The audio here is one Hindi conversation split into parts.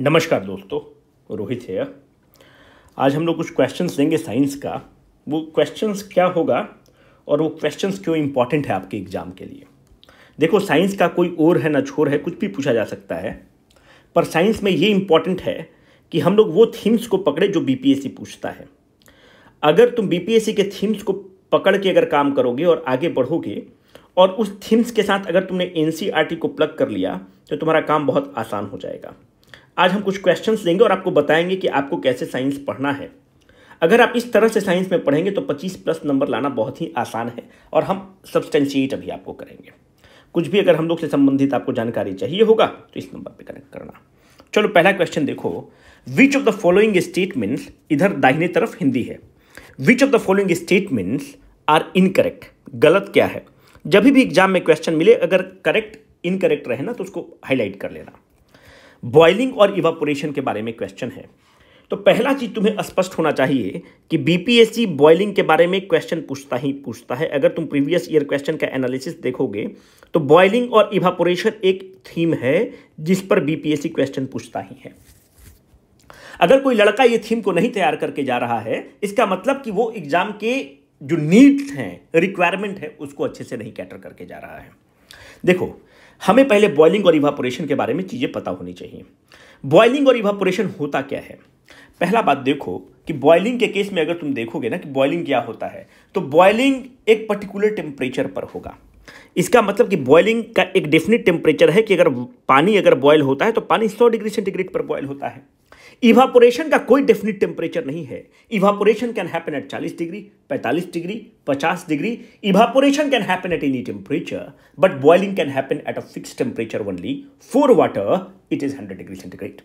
नमस्कार दोस्तों रोहित है आज हम लोग कुछ क्वेश्चंस देंगे साइंस का वो क्वेश्चंस क्या होगा और वो क्वेश्चंस क्यों इम्पॉर्टेंट है आपके एग्ज़ाम के लिए देखो साइंस का कोई और है ना छोर है कुछ भी पूछा जा सकता है पर साइंस में ये इम्पॉर्टेंट है कि हम लोग वो थीम्स को पकड़े जो बीपीएससी पूछता है अगर तुम बीपीएससी के थीम्स को पकड़ के अगर काम करोगे और आगे बढ़ोगे और उस थीम्स के साथ अगर तुमने एन e को प्लग कर लिया तो तुम्हारा काम बहुत आसान हो जाएगा आज हम कुछ क्वेश्चन लेंगे और आपको बताएंगे कि आपको कैसे साइंस पढ़ना है अगर आप इस तरह से साइंस में पढ़ेंगे तो 25 प्लस नंबर लाना बहुत ही आसान है और हम सब्सटेंशिएट अभी आपको करेंगे कुछ भी अगर हम लोग से संबंधित आपको जानकारी चाहिए होगा तो इस नंबर पर कनेक्ट करना चलो पहला क्वेश्चन देखो which of the following statements इधर दाहिने तरफ हिंदी है which of the following statements are incorrect गलत क्या है जब भी एग्जाम में क्वेश्चन मिले अगर करेक्ट इनकरेक्ट रहे ना तो उसको हाईलाइट कर लेना बॉइलिंग और इवापोरेशन के बारे में क्वेश्चन है तो पहला चीज तुम्हें स्पष्ट होना चाहिए कि बीपीएससी बॉइलिंग के बारे में क्वेश्चन पूछता ही पूछता है अगर तुम प्रीवियस ईयर क्वेश्चन का एनालिसिस देखोगे तो बॉइलिंग और इवापोरेशन एक थीम है जिस पर बीपीएससी क्वेश्चन पूछता ही है अगर कोई लड़का ये थीम को नहीं तैयार करके जा रहा है इसका मतलब कि वो एग्जाम के जो नीड्स हैं रिक्वायरमेंट है उसको अच्छे से नहीं कैटर करके जा रहा है देखो हमें पहले बॉयलिंग और इवापोरेशन के बारे में चीज़ें पता होनी चाहिए बॉयलिंग और इवापोरेशन होता क्या है पहला बात देखो कि बॉयलिंग के केस में अगर तुम देखोगे ना कि बॉयलिंग क्या होता है तो बॉयलिंग एक पर्टिकुलर टेम्परेचर पर होगा इसका मतलब कि बॉयलिंग का एक डेफिनेट टेम्परेचर है कि अगर पानी अगर बॉयल होता है तो पानी 100 डिग्री सेंटीग्रेड पर बॉयल होता है इवापोरेशन का कोई डेफिनेट टेम्परेचर नहीं है evaporation can happen at 40 degree 45 degree 50 degree evaporation can happen at any temperature but boiling can happen at a fix temperature only for water it is 100 degree centigrade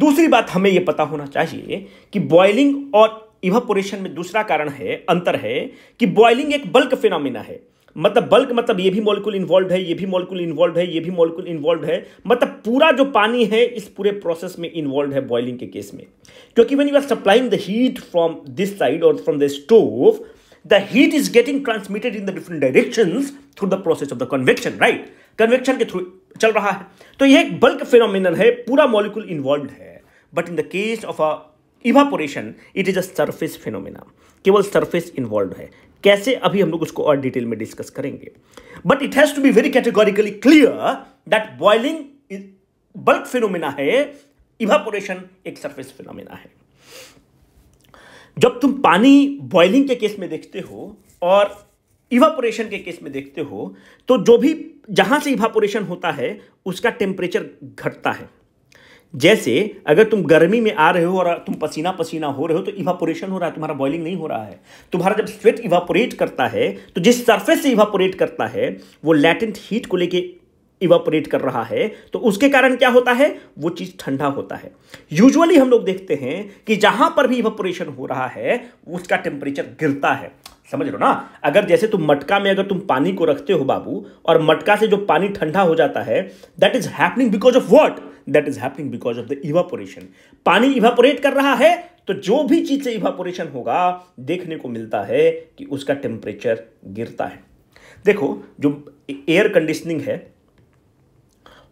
दूसरी बात हमें यह पता होना चाहिए कि बॉइलिंग और इवापोरेशन में दूसरा कारण है अंतर है कि बॉइलिंग एक बल्क फिनोमिना है मतलब बल्क मतलब ये भी मॉलिक्यूल इन्वॉल्व है ये भी मॉलिक्यूल इन्वॉल्व है ये भी मॉलिक्यूल इन्वॉल्व है मतलब पूरा जो पानी है इस पूरे प्रोसेस में इन्वॉल्व है बॉइलिंग के केस में क्योंकि when you are supplying the heat from this side और from the stove the heat is getting transmitted in the different direction through the process of the convection right convection के थ्रू चल रहा है तो यह एक बल्क फिनोमिनल है पूरा मॉलिक्यूल इन्वॉल्व है but in the case of a evaporation it is a surface phenomena केवल सर्फेस इन्वॉल्व है कैसे अभी हम लोग उसको और डिटेल में डिस्कस करेंगे but it has to be very categorically clear that boiling bulk phenomena है इवापोरेशन एक सरफेस फिनोमिना है जब तुम पानी बॉइलिंग के केस में देखते हो और इवापोरेशन के केस में देखते हो तो जो भी जहां से इवापोरेशन होता है उसका टेम्परेचर घटता है जैसे अगर तुम गर्मी में आ रहे हो और तुम पसीना पसीना हो रहे हो तो इवापोरेशन हो रहा है तुम्हारा बॉइलिंग नहीं हो रहा है तुम्हारा जब स्वेट इवापोरेट करता है तो जिस सरफेस से इवापोरेट करता है वो लैटेंट हीट को लेके इवापोरेट कर रहा है तो उसके कारण क्या होता है वो चीज़ ठंडा होता है यूजुअली हम लोग देखते हैं कि जहां पर भी इवापोरेशन हो रहा है उसका टेम्परेचर गिरता है समझ लो ना अगर जैसे तुम मटका में अगर तुम पानी को रखते हो बाबू और मटका से जो पानी ठंडा हो जाता है that is happening because of what that is happening because of the evaporation पानी इवापोरेट कर रहा है तो जो भी चीज से इवापोरेशन होगा देखने को मिलता है कि उसका टेम्परेचर गिरता है देखो जो एयर कंडीशनिंग है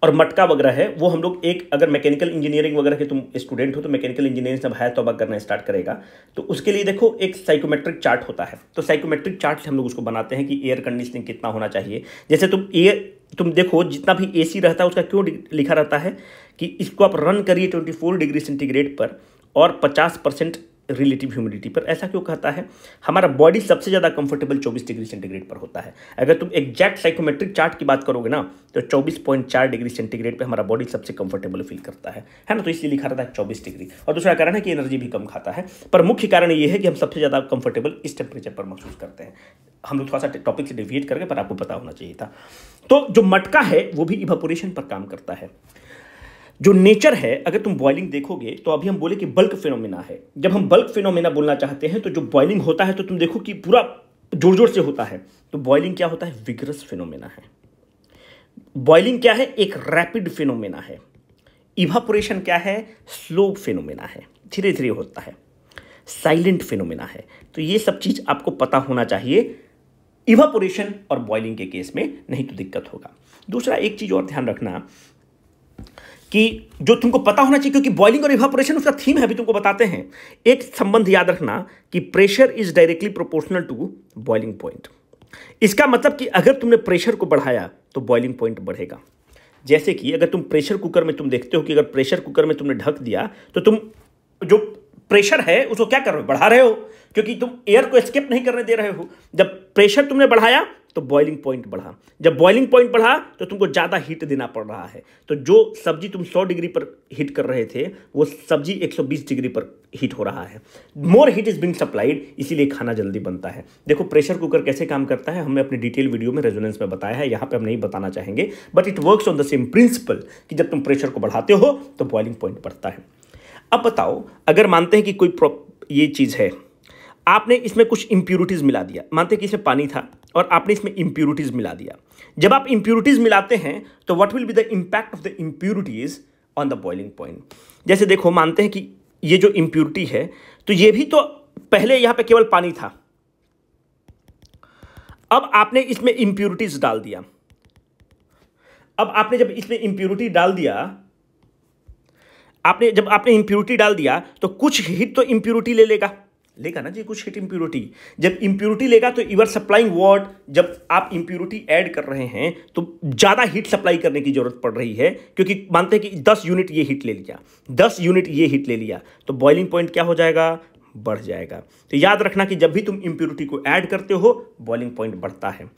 और मटका वगैरह है वो हम लोग एक अगर मैकेनिकल इंजीनियरिंग वगैरह के तुम स्टूडेंट हो तो मैकेनिकल इंजीनियरिंग से है तोबा करना स्टार्ट करेगा तो उसके लिए देखो एक साइकोमेट्रिक चार्ट होता है तो साइकोमेट्रिक चार्ट से हम लोग उसको बनाते हैं कि एयर कंडीशनिंग कितना होना चाहिए जैसे तुम एयर तुम देखो जितना भी ए रहता है उसका क्यों लिखा रहता है कि इसको आप रन करिए ट्वेंटी फोर डिग्री सेंटीग्रेड पर और पचास परसेंट रिलेटिव ह्यूमिडिटी पर ऐसा क्यों कहता है हमारा बॉडी सबसे ज़्यादा कंफर्टेबल 24 डिग्री सेंटीग्रेड पर होता है अगर तुम एग्जैक्ट साइकोमेट्रिक चार्ट की बात करोगे ना तो 24.4 डिग्री सेंटीग्रेड पे हमारा बॉडी सबसे कंफर्टेबल फील करता है है ना तो इसलिए लिखा रहता है चौबीस डिग्री और दूसरा कारण है कि एनर्जी भी कम खाता है पर मुख्य कारण ये है कि हम सबसे ज़्यादा कंफर्टेबल इस टेम्परेचर पर महसूस करते हैं हम लोग थोड़ा सा टॉपिक से डिविएट करके पर आपको पता होना चाहिए था तो जो मटका है वो भी इवापोरेशन पर काम करता है जो नेचर है अगर तुम बॉइलिंग देखोगे तो अभी हम बोले कि बल्क फिनोमिना है जब हम बल्क फिनोमिना बोलना चाहते हैं तो जो बॉइलिंग होता है तो तुम देखो कि पूरा जोर जोर से होता है तो बॉइलिंग क्या होता है विग्रस फिनोमिना है बॉइलिंग क्या है एक रैपिड फिनोमिना है इवापोरेशन क्या है स्लो फिनोमिना है धीरे धीरे होता है साइलेंट फिनोमिना है तो ये सब चीज़ आपको पता होना चाहिए इवापोरेशन और बॉइलिंग के केस में नहीं तो दिक्कत होगा दूसरा एक चीज़ और ध्यान रखना कि जो तुमको पता होना चाहिए क्योंकि बॉइलिंग और इवापोरेशन उसका थीम है भी तुमको बताते हैं एक संबंध याद रखना कि pressure is directly proportional to boiling point इसका मतलब कि अगर तुमने प्रेशर को बढ़ाया तो बॉइलिंग पॉइंट बढ़ेगा जैसे कि अगर तुम प्रेशर कुकर में तुम देखते हो कि अगर प्रेशर कुकर में तुमने ढक दिया तो तुम जो प्रेशर है उसको क्या कर रहे हो बढ़ा रहे हो क्योंकि तुम एयर को एस्केप नहीं करने दे रहे हो जब प्रेशर तुमने बढ़ाया तो बॉइलिंग पॉइंट बढ़ा जब बॉइलिंग पॉइंट बढ़ा तो तुमको ज़्यादा हीट देना पड़ रहा है तो जो सब्जी तुम 100 डिग्री पर हीट कर रहे थे वो सब्जी 120 डिग्री पर हीट हो रहा है more heat is being supplied इसीलिए खाना जल्दी बनता है देखो प्रेशर कुकर कैसे काम करता है हमने अपनी डिटेल वीडियो में रेजोनेंस में बताया है यहाँ पर हम नहीं बताना चाहेंगे but it work on the same principle कि जब तुम प्रेशर को बढ़ाते हो तो बॉइलिंग पॉइंट बढ़ता है अब बताओ अगर मानते हैं कि कोई ये चीज़ है आपने इसमें कुछ इम्प्यूरिटीज़ मिला दिया मानते कि इसमें पानी था और आपने इसमें इम्प्योरिटीज मिला दिया जब आप इम्प्यूरिटीज़ मिलाते हैं तो what will be the impact of the impurities on the boiling point जैसे देखो मानते हैं कि ये जो इम्प्योरिटी है तो ये भी तो पहले यहां पे केवल पानी था अब आपने इसमें इम्प्योरिटीज डाल दिया अब आपने जब इसमें इम्प्योरिटी डाल दिया आपने जब आपने इंप्योरिटी डाल दिया तो कुछ हिट तो इम्प्यूरिटी ले लेगा लेगा ना जी कुछ हिट इम्प्योरिटी जब इम्प्योरिटी लेगा तो यू आर सप्लाइंग वॉट जब आप इम्प्योरिटी ऐड कर रहे हैं तो ज़्यादा हीट सप्लाई करने की ज़रूरत पड़ रही है क्योंकि मानते हैं कि दस यूनिट ये हीट ले लिया दस यूनिट ये हीट ले लिया तो बॉइलिंग पॉइंट क्या हो जाएगा बढ़ जाएगा तो याद रखना कि जब भी तुम इम्प्योरिटी को ऐड करते हो बॉइलिंग पॉइंट बढ़ता है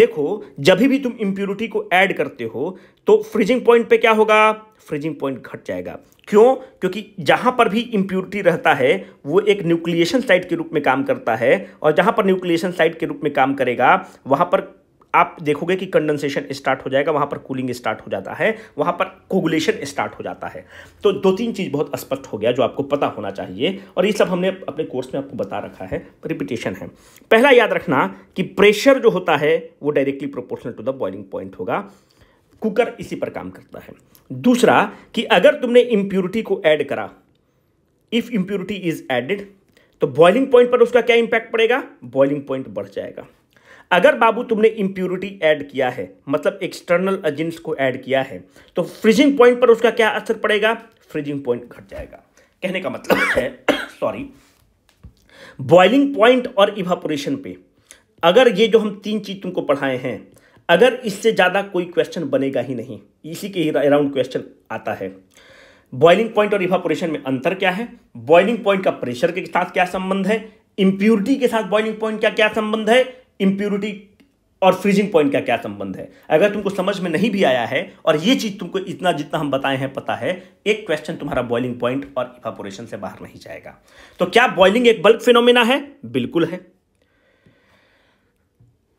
देखो जब भी तुम इम्प्योरिटी को ऐड करते हो तो फ्रीजिंग पॉइंट पे क्या होगा फ्रीजिंग पॉइंट घट जाएगा क्यों क्योंकि जहाँ पर भी इम्प्योरिटी रहता है वो एक न्यूक्लिएशन साइट के रूप में काम करता है और जहाँ पर न्यूक्लिएशन साइट के रूप में काम करेगा वहां पर आप देखोगे कि कंडेंसेशन स्टार्ट हो जाएगा वहां पर कूलिंग स्टार्ट हो जाता है वहां पर कोगुलेशन स्टार्ट हो जाता है तो दो तीन चीज़ बहुत स्पष्ट हो गया जो आपको पता होना चाहिए और ये सब हमने अपने कोर्स में आपको बता रखा है रिपीटेशन है पहला याद रखना कि प्रेशर जो होता है वो directly proportional to the boiling point होगा कुकर इसी पर काम करता है दूसरा कि अगर तुमने इंप्योरिटी को ऐड करा इफ़ इंप्यूरिटी इज एडेड तो बॉइलिंग पॉइंट पर उसका क्या इंपैक्ट पड़ेगा बॉइलिंग पॉइंट बढ़ जाएगा अगर बाबू तुमने इम्प्योरिटी ऐड किया है मतलब एक्सटर्नल एजेंट्स को ऐड किया है तो फ्रीजिंग पॉइंट पर उसका क्या असर पड़ेगा फ्रीजिंग पॉइंट घट जाएगा कहने का मतलब है सॉरी बॉइलिंग पॉइंट और इवापोरेशन पे अगर ये जो हम तीन चीज़ तुमको पढ़ाए हैं अगर इससे ज़्यादा कोई क्वेश्चन बनेगा ही नहीं इसी के अराउंड क्वेश्चन आता है बॉइलिंग पॉइंट और इवापोरेशन में अंतर क्या है बॉइलिंग पॉइंट का प्रेशर के साथ क्या संबंध है इंप्योरिटी के साथ बॉइलिंग पॉइंट का क्या संबंध है इम्प्योरिटी और फ्रीजिंग पॉइंट का क्या संबंध है अगर तुमको समझ में नहीं भी आया है और ये चीज़ तुमको इतना जितना हम बताए हैं पता है एक क्वेश्चन तुम्हारा बॉइलिंग पॉइंट और इवापोरेशन से बाहर नहीं जाएगा तो क्या बॉइलिंग एक बल्क फिनोमिना है बिल्कुल है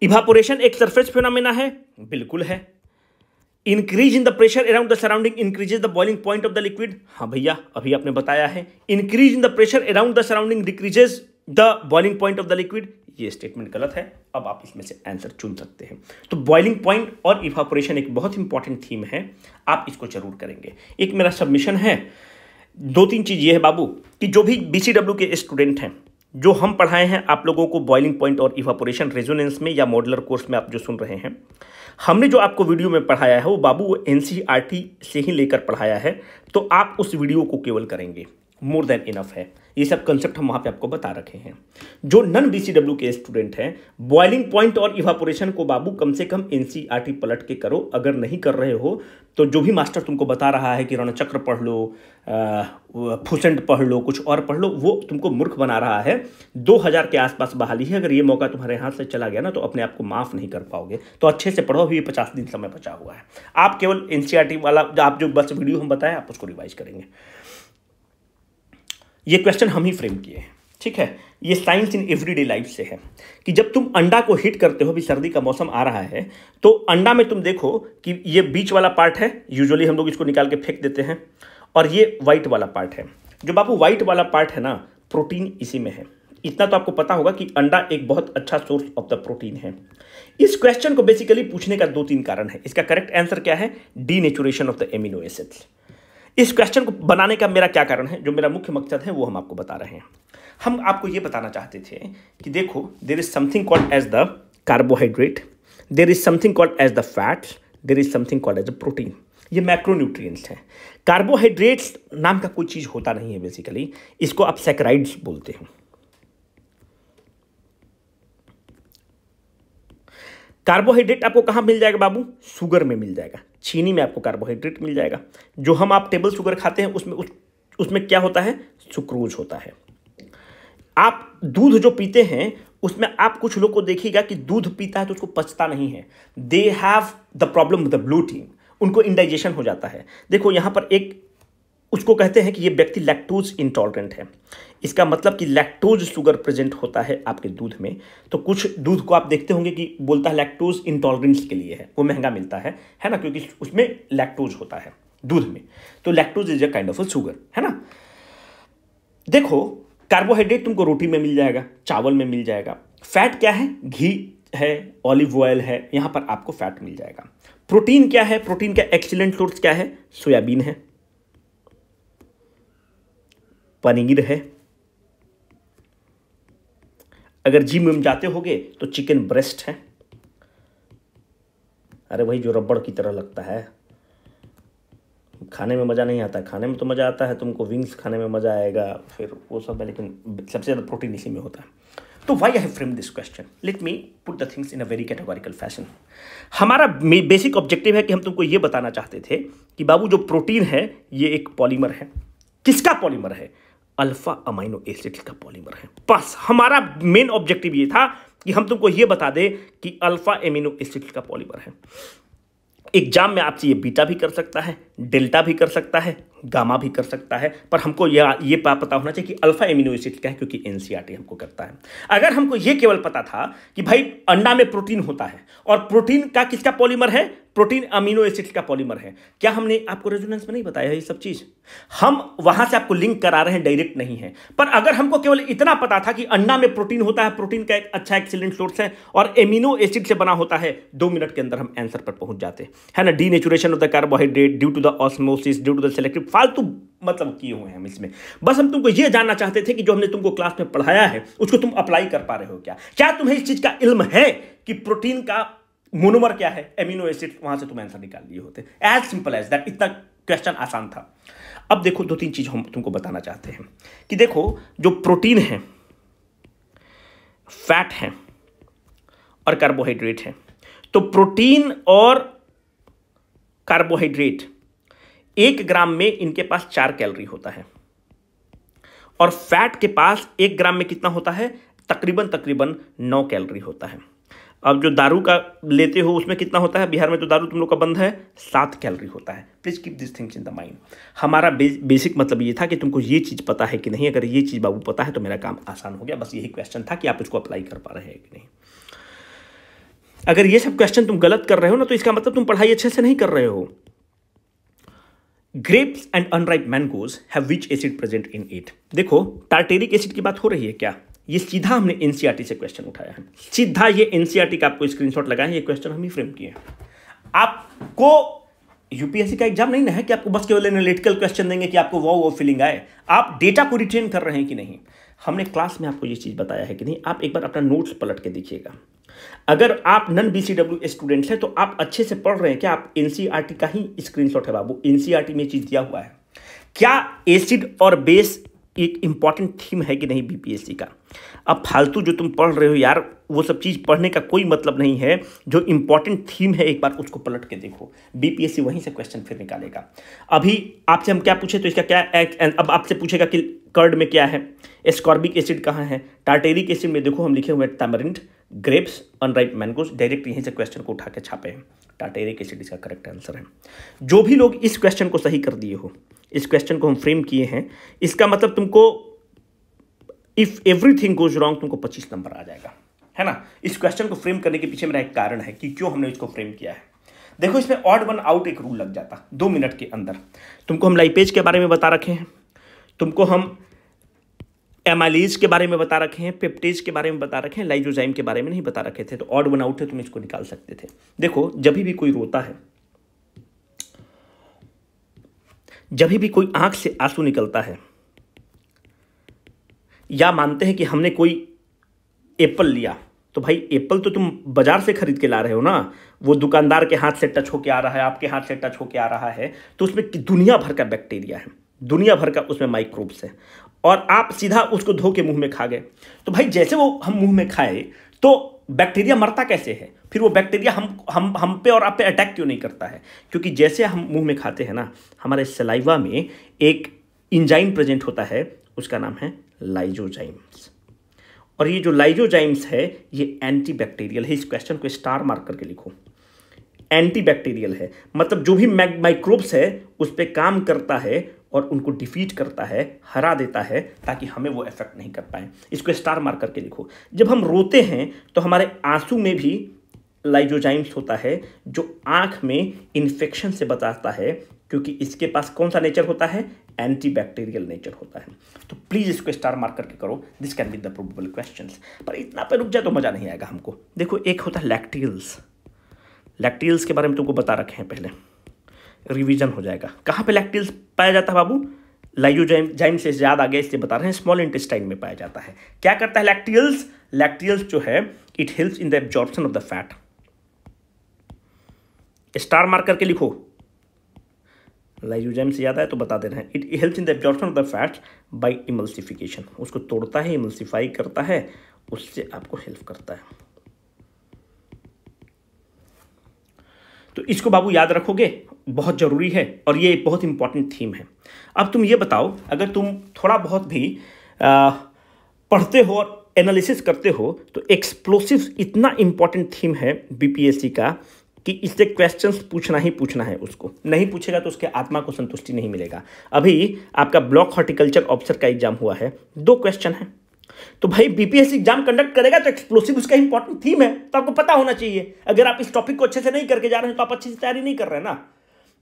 इवापोरेशन एक सरफेस फिनोमिना है बिल्कुल है increase in the pressure around the surrounding increases the boiling point of the liquid हाँ भैया अभी आपने बताया है increase in the pressure around the surrounding decreases the boiling point of the liquid ये स्टेटमेंट गलत है अब आप इसमें से आंसर चुन सकते हैं तो बॉइलिंग पॉइंट और इवापोरेशन एक बहुत इंपॉर्टेंट थीम है आप इसको जरूर करेंगे एक मेरा सबमिशन है दो तीन चीज़ ये है बाबू कि जो भी बी के स्टूडेंट हैं जो हम पढ़ाए हैं आप लोगों को बॉइलिंग पॉइंट और इवापोरेशन रेजोनेंस में या मॉडलर कोर्स में आप जो सुन रहे हैं हमने जो आपको वीडियो में पढ़ाया है वो बाबू एन e से ही लेकर पढ़ाया है तो आप उस वीडियो को केवल करेंगे मोर देन इनफ है ये सब कंसेप्ट हम वहाँ पे आपको बता रखे हैं जो नन बी के स्टूडेंट हैं बॉइलिंग पॉइंट और इवापोरेशन को बाबू कम से कम एन e पलट के करो अगर नहीं कर रहे हो तो जो भी मास्टर तुमको बता रहा है कि रणचक्र पढ़ लो फुसेंट पढ़ लो कुछ और पढ़ लो वो तुमको मूर्ख बना रहा है 2000 के आसपास बहाली है अगर ये मौका तुम्हारे हाथ से चला गया ना तो अपने आप को माफ़ नहीं कर पाओगे तो अच्छे से पढ़ो अभी पचास दिन समय बचा हुआ है आप केवल एन e वाला आप जो बस वीडियो हम बताएं आप उसको रिवाइज करेंगे ये क्वेश्चन हम ही फ्रेम किए हैं ठीक है ये साइंस इन एवरीडे लाइफ से है कि जब तुम अंडा को हिट करते हो भी सर्दी का मौसम आ रहा है तो अंडा में तुम देखो कि ये बीच वाला पार्ट है यूजुअली हम लोग इसको निकाल के फेंक देते हैं और ये वाइट वाला पार्ट है जो बापू व्हाइट वाला पार्ट है ना प्रोटीन इसी में है इतना तो आपको पता होगा कि अंडा एक बहुत अच्छा सोर्स ऑफ द प्रोटीन है इस क्वेश्चन को बेसिकली पूछने का दो तीन कारण है इसका करेक्ट आंसर क्या है D of the amino acids इस क्वेश्चन को बनाने का मेरा क्या कारण है जो मेरा मुख्य मकसद है वो हम आपको बता रहे हैं हम आपको ये बताना चाहते थे कि देखो there is something called as the carbohydrate there is something called as the fats there is something called as the protein ये मैक्रोन्यूट्रिएंट्स हैं कार्बोहाइड्रेट्स नाम का कोई चीज़ होता नहीं है बेसिकली इसको आप सेक्राइड्स बोलते हैं कार्बोहाइड्रेट आपको कहाँ मिल जाएगा बाबू शुगर में मिल जाएगा चीनी में आपको कार्बोहाइड्रेट मिल जाएगा जो हम आप टेबल शुगर खाते हैं उसमें उस, उसमें क्या होता है सुक्रोज होता है आप दूध जो पीते हैं उसमें आप कुछ लोग को देखिएगा कि दूध पीता है तो उसको पचता नहीं है they have the problem with the bloating उनको इंडाइजेशन हो जाता है देखो यहाँ पर एक उसको कहते हैं कि ये व्यक्ति लैक्टोज इंटॉलरेंट है इसका मतलब कि लैक्टोज शुगर प्रेजेंट होता है आपके दूध में तो कुछ दूध को आप देखते होंगे कि बोलता है लैक्टोज इंटॉलरेंस के लिए है वो महंगा मिलता है है ना क्योंकि उसमें लैक्टोज होता है दूध में तो lactose is a kind of a sugar है ना देखो कार्बोहाइड्रेट तुमको रोटी में मिल जाएगा चावल में मिल जाएगा फैट क्या है घी है ऑलिव ऑयल है यहाँ पर आपको फैट मिल जाएगा प्रोटीन क्या है प्रोटीन का एक्सीलेंट सोर्स क्या है सोयाबीन है पनीर है अगर जिम विम जाते होगे तो चिकन ब्रेस्ट है अरे वही जो रबड़ की तरह लगता है खाने में मज़ा नहीं आता खाने में तो मज़ा आता है तुमको विंग्स खाने में मज़ा आएगा फिर वो सब है लेकिन सबसे ज़्यादा प्रोटीन इसी में होता है तो why I frame this question let me put the things in a very categorical fashion हमारा बेसिक ऑब्जेक्टिव है कि हम तुमको ये बताना चाहते थे कि बाबू जो प्रोटीन है ये एक पॉलीमर है किसका पॉलीमर है अल्फा अमाइनो एसिड्स का पॉलीमर है बस हमारा मेन ऑब्जेक्टिव ये था कि हम तुमको ये बता दें कि अल्फा एमिनो एसिड्स का पॉलीमर है एग्जाम में आपसे ये बीटा भी कर सकता है डेल्टा भी कर सकता है गामा भी कर सकता है पर हमको यह ये पता होना चाहिए कि अल्फा एमिनो एसिड क्या है क्योंकि एन e हमको करता है अगर हमको ये केवल पता था कि भाई अंडा में प्रोटीन होता है और प्रोटीन का किसका पॉलीमर है प्रोटीन अमीनो एसिड का पॉलीमर है क्या हमने आपको रेजोनेंस में नहीं बताया ये सब चीज हम वहां से आपको लिंक करा रहे हैं डायरेक्ट नहीं है पर अगर हमको केवल इतना पता था कि अंडा में प्रोटीन होता है प्रोटीन का एक अच्छा एक्सीलेंट सोर्स है और एमिनो एसिड से बना होता है दो मिनट के अंदर हम आंसर पर पहुंच जाते हैं ना denaturation of the carbohydrate due to the osmosis due to the selective फालतू मतलब किए हुए हैं हम इसमें बस हम तुमको ये जानना चाहते थे कि जो हमने तुमको क्लास में पढ़ाया है उसको तुम अप्लाई कर पा रहे हो क्या क्या तुम्हें इस चीज का इल्म है कि प्रोटीन का मोनोमर क्या है एमिनो एसिड वहां से तुम आंसर निकाल लिए होते एज सिंपल एज दैट इतना क्वेश्चन आसान था अब देखो दो तीन चीज हम तुमको बताना चाहते हैं कि देखो जो प्रोटीन है फैट है और कार्बोहाइड्रेट है तो प्रोटीन और कार्बोहाइड्रेट एक ग्राम में इनके पास चार कैलोरी होता है और फैट के पास एक ग्राम में कितना होता है तकरीबन तकरीबन नौ कैलोरी होता है अब जो दारू का लेते हो उसमें कितना होता है बिहार में तो दारू तुम लोग का बंद है सात कैलोरी होता है please keep this things in the mind हमारा बे, बेसिक मतलब ये था कि तुमको ये चीज़ पता है कि नहीं अगर ये चीज़ बाबू पता है तो मेरा काम आसान हो गया बस यही क्वेश्चन था कि आप इसको अप्लाई कर पा रहे हैं कि नहीं अगर ये सब क्वेश्चन तुम गलत कर रहे हो ना तो इसका मतलब तुम पढ़ाई अच्छे से नहीं कर रहे हो grapes and unripe mangoes have which acid present in it देखो टार्टेरिक एसिड की बात हो रही है क्या ये सीधा हमने एनसीईआरटी e से क्वेश्चन उठाया है सीधा ये एनसीईआरटी e का आपको स्क्रीनशॉट लगाए ये क्वेश्चन हम ही फ्रेम किए आपको यूपीएससी का एग्जाम नहीं ना है कि आपको बस केवल एनालिटिकल क्वेश्चन देंगे कि आपको वो वो फीलिंग आए आप डेटा को रिटेन कर रहे हैं कि नहीं हमने क्लास में आपको ये चीज़ बताया है कि नहीं आप एक बार अपना नोट्स पलट के देखिएगा अगर आप नन बी स्टूडेंट्स हैं तो आप अच्छे से पढ़ रहे हैं क्या आप एन e का ही स्क्रीनशॉट है बाबू एन e में चीज़ दिया हुआ है क्या एसिड और बेस एक इंपॉर्टेंट थीम है कि नहीं बीपीएससी का अब फालतू जो तुम पढ़ रहे हो यार वो सब चीज़ पढ़ने का कोई मतलब नहीं है जो इंपॉर्टेंट थीम है एक बार उसको पलट के देखो बीपीएससी वहीं से क्वेश्चन फिर निकालेगा अभी आपसे हम क्या पूछे तो इसका क्या एक, अब आपसे पूछेगा कि कर्ड में क्या है स्कॉर्बिक एसिड कहाँ है टार्टेरिक एसिड में देखो हम लिखे हुए tamarind grapes unripe mangoes direct यहीं से क्वेश्चन को उठा के छापे हैं टाटेरिक एसिड इसका करेक्ट आंसर है जो भी लोग इस क्वेश्चन को सही कर दिए हो इस क्वेश्चन को हम फ्रेम किए हैं इसका मतलब तुमको इफ एवरीथिंग गोज रॉन्ग तुमको 25 नंबर आ जाएगा है ना इस क्वेश्चन को फ्रेम करने के पीछे मेरा एक कारण है कि क्यों हमने इसको फ्रेम किया है देखो इसमें ऑड वन आउट एक रूल लग जाता दो मिनट के अंदर तुमको हम लाइपेज के बारे में बता रखे हैं तुमको हम एमालीज के बारे में बता रखे हैं पेप्टेज के बारे में बता रखे हैं लाइजोजाइम के बारे में नहीं बता रखे थे तो ऑड वन आउट है तुम इसको निकाल सकते थे देखो जब भी कोई रोता है जब भी कोई आंख से आंसू निकलता है या मानते हैं कि हमने कोई एप्पल लिया तो भाई एप्पल तो तुम बाजार से खरीद के ला रहे हो ना वो दुकानदार के हाथ से टच होके आ रहा है आपके हाथ से टच होके आ रहा है तो उसमें दुनिया भर का बैक्टीरिया है दुनिया भर का उसमें माइक्रोब्स है और आप सीधा उसको धो के मुंह में खा गए तो भाई जैसे वो हम मुंह में खाए तो बैक्टीरिया मरता कैसे है फिर वो बैक्टीरिया हम हम हम पे और आप पे अटैक क्यों नहीं करता है क्योंकि जैसे हम मुंह में खाते हैं ना हमारे सलाइवा में एक इंजाइम प्रेजेंट होता है उसका नाम है लाइजोजाइम्स और ये जो लाइजोजाइम्स है ये एंटी बैक्टीरियल है इस क्वेश्चन को स्टार मार्क करके लिखो एंटी बैक्टीरियल है मतलब जो भी माइक्रोब्स है उस पर काम करता है और उनको डिफीट करता है हरा देता है ताकि हमें वो इफेक्ट नहीं कर पाए इसको स्टार मार्क करके लिखो जब हम रोते हैं तो हमारे आंसू में भी लाइजोजाइम्स होता है जो आँख में इन्फेक्शन से बचाता है क्योंकि इसके पास कौन सा नेचर होता है एंटी बैक्टीरियल नेचर होता है तो प्लीज़ इसको स्टार मार्क करके करो this can be the probable question पर इतना पे रुक जाए तो मज़ा नहीं आएगा हमको देखो एक होता है लैक्टील्स लैक्टील्स के बारे में तुमको बता रखे हैं पहले रिविजन हो जाएगा कहाँ पर लैक्टील्स पाया जाता है बाबू लाइजोजाइम जाइम से ज्यादा आगे इसलिए बता रहे हैं स्मॉल इंटेस्टाइन में पाया जाता है क्या करता है लैक्टील्स लैक्टील्स जो है it helps in the absorption of the fat star mark करके लिखो लाइजोजाइम से ज़्यादा है तो बता दे रहे हैं it help in the absorption of the fats by emulsification उसको तोड़ता है इमल्सिफाई करता है उससे आपको हेल्प करता है तो इसको बाबू याद रखोगे बहुत ज़रूरी है और ये बहुत इंपॉर्टेंट थीम है अब तुम ये बताओ अगर तुम थोड़ा बहुत भी आ, पढ़ते हो और एनालिसिस करते हो तो एक्सप्लोसिव इतना इंपॉर्टेंट थीम है बीपीएससी का कि इससे क्वेश्चन पूछना ही पूछना है उसको नहीं पूछेगा तो उसके आत्मा को संतुष्टि नहीं मिलेगा अभी आपका ब्लॉक हॉर्टिकल्चर ऑफिसर का एग्जाम हुआ है दो क्वेश्चन है तो भाई बीपीएससी एग्जाम कंडक्ट करेगा तो एक्सप्लोसिव उसका इंपॉर्टेंट थीम है तो आपको पता होना चाहिए अगर आप इस टॉपिक को अच्छे से नहीं करके जा रहे हैं तो आप अच्छे से तैयारी नहीं कर रहे हैं ना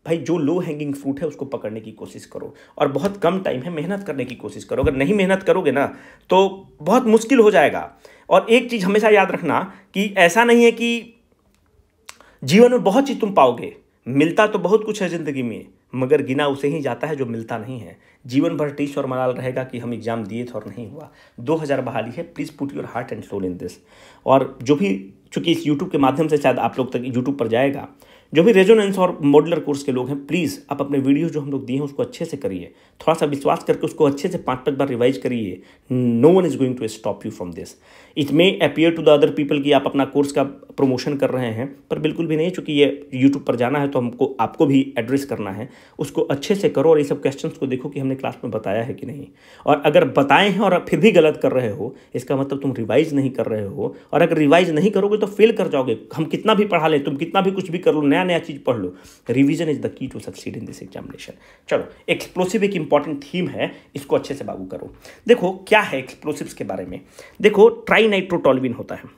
भाई जो लो हैंगिंग फ्रूट है उसको पकड़ने की कोशिश करो और बहुत कम टाइम है मेहनत करने की कोशिश करो अगर नहीं मेहनत करोगे ना तो बहुत मुश्किल हो जाएगा और एक चीज़ हमेशा याद रखना कि ऐसा नहीं है कि जीवन में बहुत चीज़ तुम पाओगे मिलता तो बहुत कुछ है ज़िंदगी में मगर गिना उसे ही जाता है जो मिलता नहीं है जीवन भर टीस और मलाल रहेगा कि हम एग्ज़ाम दिए थे और नहीं हुआ दो हज़ार बहाली है please put your heart and soul in this और जो भी चूँकि इस यूट्यूब के माध्यम से शायद आप लोग तक यूट्यूब पर जाएगा जो भी रेजोनेंस और मॉडलर कोर्स के लोग हैं प्लीज़ आप अपने वीडियो जो हम लोग दिए हैं उसको अच्छे से करिए थोड़ा सा विश्वास करके उसको अच्छे से पाँच पाँच बार रिवाइज करिए no one is going to stop you from this it may appear to the other people कि आप अपना कोर्स का प्रमोशन कर रहे हैं पर बिल्कुल भी नहीं चूंकि ये यूट्यूब पर जाना है तो हमको आपको भी एड्रेस करना है उसको अच्छे से करो और ये सब क्वेश्चन को देखो कि हमने क्लास में बताया है कि नहीं और अगर बताए हैं और फिर भी गलत कर रहे हो इसका मतलब तुम रिवाइज नहीं कर रहे हो और अगर रिवाइज नहीं करोगे तो फेल कर जाओगे हम कितना भी पढ़ा लें तुम कितना भी कुछ भी कर लो नया नया नया चीज़ पढ़ लो revision is the key to succeed in this examination चलो एक्सप्लोसिव एक इंपॉर्टेंट थीम है इसको अच्छे से बाबू करो देखो क्या है एक्सप्लोसिव के बारे में देखो ट्राई नाइट्रोटोलविन होता है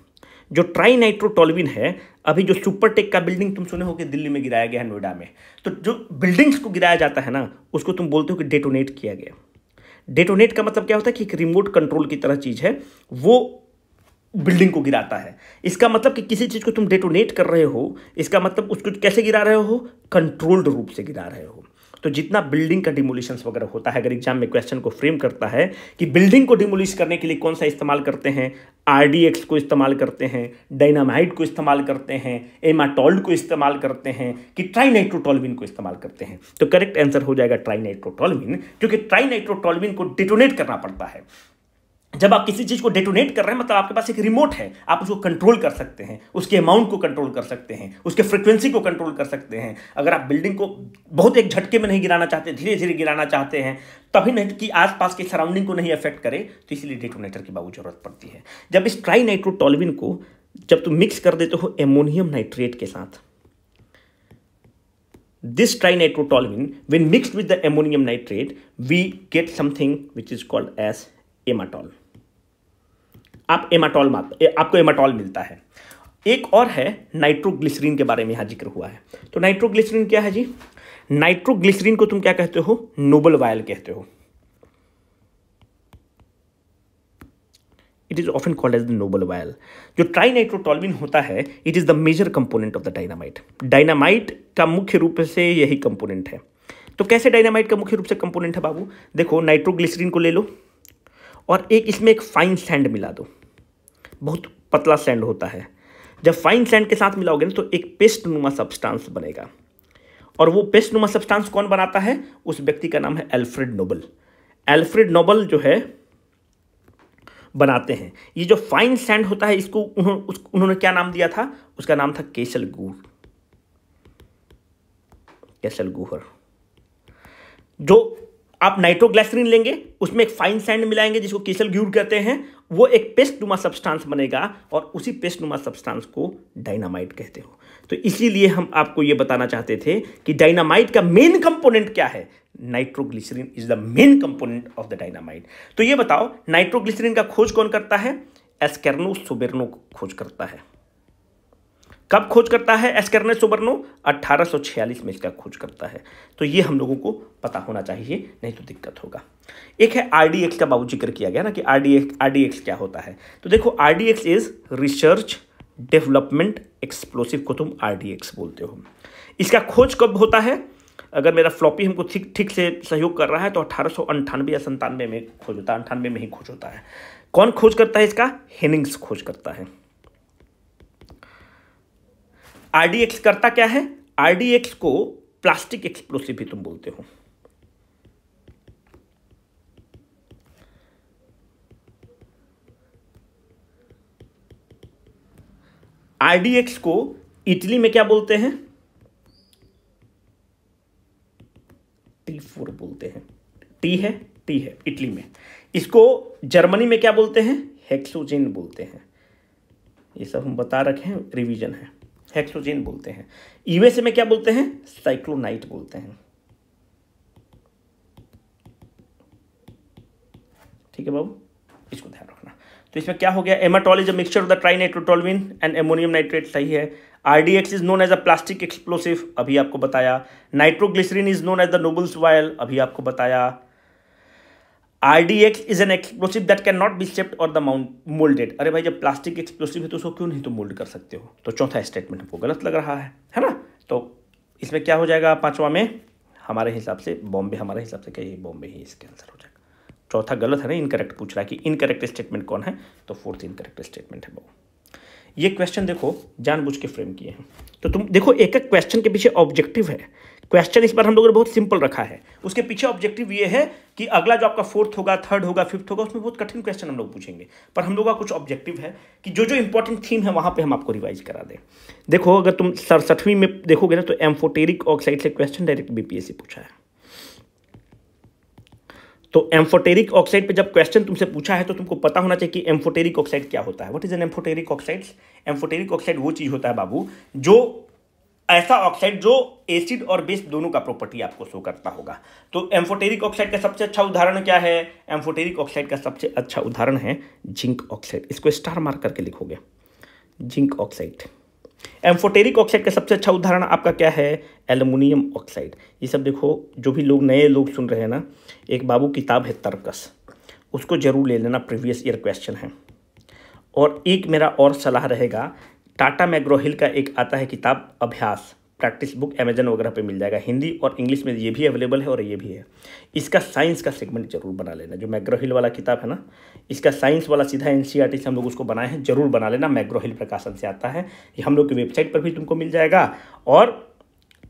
जो ट्राई नाइट्रोटोलविन है अभी जो सुपरटेक का बिल्डिंग तुम सुने हो कि दिल्ली में गिराया गया है नोएडा में तो जो बिल्डिंग्स को गिराया जाता है ना उसको तुम बोलते हो कि डेटोनेट किया गया डेटोनेट का मतलब क्या होता है कि एक रिमोट कंट्रोल की तरह चीज़ है वो बिल्डिंग को गिराता है इसका मतलब कि किसी चीज़ को तुम डेटोनेट कर रहे हो इसका मतलब उसको कैसे गिरा रहे हो कंट्रोल्ड रूप से गिरा रहे हो तो जितना बिल्डिंग का डिमोलिशन वगैरह होता है अगर एग्जाम में क्वेश्चन को फ्रेम करता है कि बिल्डिंग को डिमोलिश करने के लिए कौन सा इस्तेमाल करते हैं आर को इस्तेमाल करते हैं डायनामाइट को इस्तेमाल करते हैं एमाटोल्ड को इस्तेमाल करते हैं कि ट्राइनाइट्रोटोलविन को इस्तेमाल करते हैं तो करेक्ट आंसर हो जाएगा ट्राइनाइट्रोटोलविन क्योंकि ट्राइनाइट्रोटोलविन को डिटोनेट करना पड़ता है जब आप किसी चीज़ को डेटोनेट कर रहे हैं मतलब आपके पास एक रिमोट है आप उसको कंट्रोल कर सकते हैं उसके अमाउंट को कंट्रोल कर सकते हैं उसके फ्रिक्वेंसी को कंट्रोल कर सकते हैं अगर आप बिल्डिंग को बहुत एक झटके में नहीं गिराना चाहते धीरे धीरे गिराना चाहते हैं तभी नहीं कि आसपास के सराउंडिंग को नहीं अफेक्ट करे तो इसलिए डेटोनेटर की बाबू जरूरत पड़ती है जब इस ट्राई नाइट्रोटोलविन को जब तुम मिक्स कर देते हो एमोनियम नाइट्रेट के साथ दिस ट्राई नाइट्रोटोलविन विन mixed with the ammonium nitrate we get something which is called as amatol आप एमाटॉल माप आपको एमाटॉल मिलता है एक और है नाइट्रोग्लिसरीन के बारे में यहाँ जिक्र हुआ है तो नाइट्रोग्लिसरीन क्या है जी नाइट्रोग्लिसरीन को तुम क्या कहते हो नोबल वायल कहते हो it is often called as the Nobel oil जो ट्राई होता है it is the major component of the dynamite dynamite का मुख्य रूप से यही कंपोनेंट है तो कैसे डायनामाइट का मुख्य रूप से कंपोनेंट है बाबू देखो नाइट्रोग्लिसरीन को ले लो और एक इसमें एक फाइन सैंड मिला दो बहुत पतला सैंड होता है जब फाइन सैंड के साथ मिलाओगे ना तो एक पेस्ट नुमा सब्सटांस बनेगा और वो पेस्ट नुमा सब्सटांस कौन बनाता है उस व्यक्ति का नाम है एल्फ्रेड नोबल एल्फ्रेड नोबल जो है बनाते हैं ये जो फाइन सैंड होता है इसको उन्होंने उन्होंने क्या नाम दिया था उसका नाम था केसल गुह केसल गुहर जो आप नाइट्रोग्लाइसरीन लेंगे उसमें एक फाइन सैंड मिलाएंगे जिसको केसल ग्यूर कहते हैं वो एक पेस्ट नुमा सब्सटांस बनेगा और उसी पेस्ट नुमा सब्सटांस को डायनामाइट कहते हो तो इसीलिए हम आपको ये बताना चाहते थे कि डायनामाइट का मेन कंपोनेंट क्या है nitroglycerine is the main component of the dynamite तो ये बताओ नाइट्रोग्लिसरीन का खोज कौन करता है एस्कैर्नो सुबेरनो खोज करता है कब खोज करता है एस्करने सुबर्नो 1846 में इसका खोज करता है तो ये हम लोगों को पता होना चाहिए नहीं तो दिक्कत होगा एक है आर का बाबू जिक्र किया गया ना कि आर डी क्या होता है तो देखो R D is research development explosive को तुम आर बोलते हो इसका खोज कब होता है अगर मेरा फ्लॉपी हमको ठीक ठीक से सहयोग कर रहा है तो अठारह या संतानवे में खोज होता है अंठानवे में ही खोज होता है कौन खोज करता है इसका हेनिंग्स खोज करता है आरडीएक्स करता क्या है आरडीएक्स को प्लास्टिक एक्सप्लोसिव भी तुम बोलते हो आरडीएक्स को इटली में क्या बोलते हैं टी फोर बोलते हैं टी है टी है इटली में इसको जर्मनी में क्या बोलते हैं हेक्सोजेन बोलते हैं ये सब हम बता रखे हैं रिवीजन है हेक्सोजेन बोलते हैं यूएसए में क्या बोलते हैं साइक्लोनाइट बोलते हैं ठीक है बाबू इसको ध्यान रखना तो इसमें क्या हो गया amatol mixture of the trinitrotoluene and ammonium nitrate सही है RDX is known as a plastic explosive अभी आपको बताया nitroglycerine is known as the Nobel's oil अभी आपको बताया RDX is an explosive that can not be kept और द माउंट मोल्डेड अरे भाई जब प्लास्टिक एक्सप्लोसिव है तो उसको क्यों नहीं तो मोल्ड कर सकते हो तो चौथा स्टेटमेंट हमको गलत लग रहा है है ना तो इसमें क्या हो जाएगा पांचवा में हमारे हिसाब से बॉम्बे हमारे हिसाब से क्या ये बॉम्बे ही इसके आंसर हो जाएगा चौथा गलत है ना इनकरेक्ट पूछ रहा है कि इनकरेक्ट स्टेटमेंट कौन है तो फोर्थ इनकरेक्ट स्टेटमेंट है वो ये क्वेश्चन देखो जानबूझ के फ्रेम किए हैं तो तुम देखो एक एक क्वेश्चन के पीछे ऑब्जेक्टिव है क्वेश्चन इस बार हम लोगों ने बहुत सिंपल रखा है उसके पीछे ऑब्जेक्टिव ये है कि अगला जो आपका फोर्थ होगा थर्ड होगा फिफ्थ होगा उसमें बहुत कठिन क्वेश्चन हम लोग पूछेंगे पर हम लोगों का कुछ ऑब्जेक्टिव है कि जो जो इंपॉर्टेंट थीम है वहाँ पे हम आपको रिवाइज करा दें देखो अगर तुम सड़सठवीं में देखोगे ना तो एम्फोटेरिक ऑक्साइड से क्वेश्चन डायरेक्ट बीपीएससी पूछा है तो एम्फोटेरिक ऑक्साइड पे जब क्वेश्चन तुमसे पूछा है तो तुमको पता होना चाहिए कि एम्फोटेरिक ऑक्साइड क्या होता है what is an amphoteric oxide amphoteric oxide वो चीज़ होता है बाबू जो ऐसा ऑक्साइड जो एसिड और बेस दोनों का प्रॉपर्टी आपको शो करता होगा तो एम्फोटेरिक ऑक्साइड का सबसे अच्छा उदाहरण क्या है एम्फोटेरिक ऑक्साइड का सबसे अच्छा उदाहरण है जिंक ऑक्साइड इसको स्टार मार्क करके लिखोगे जिंक ऑक्साइड एम्फोटेरिक ऑक्साइड का सबसे अच्छा उदाहरण आपका क्या है एलुमिनियम ऑक्साइड ये सब देखो जो भी लोग नए लोग सुन रहे हैं ना एक बाबू किताब है तर्कस उसको जरूर ले लेना प्रीवियस ईयर क्वेश्चन है और एक मेरा और सलाह रहेगा टाटा मैग्रोहिल का एक आता है किताब अभ्यास प्रैक्टिस बुक अमेजन वगैरह पे मिल जाएगा हिंदी और इंग्लिश में ये भी अवेलेबल है और ये भी है इसका साइंस का सेगमेंट जरूर बना लेना जो मैग्रोहिल वाला किताब है ना इसका साइंस वाला सीधा एन e से हम लोग उसको बनाए हैं जरूर बना लेना मैग्रोहिल प्रकाशन से आता है ये हम लोग की वेबसाइट पर भी तुमको मिल जाएगा और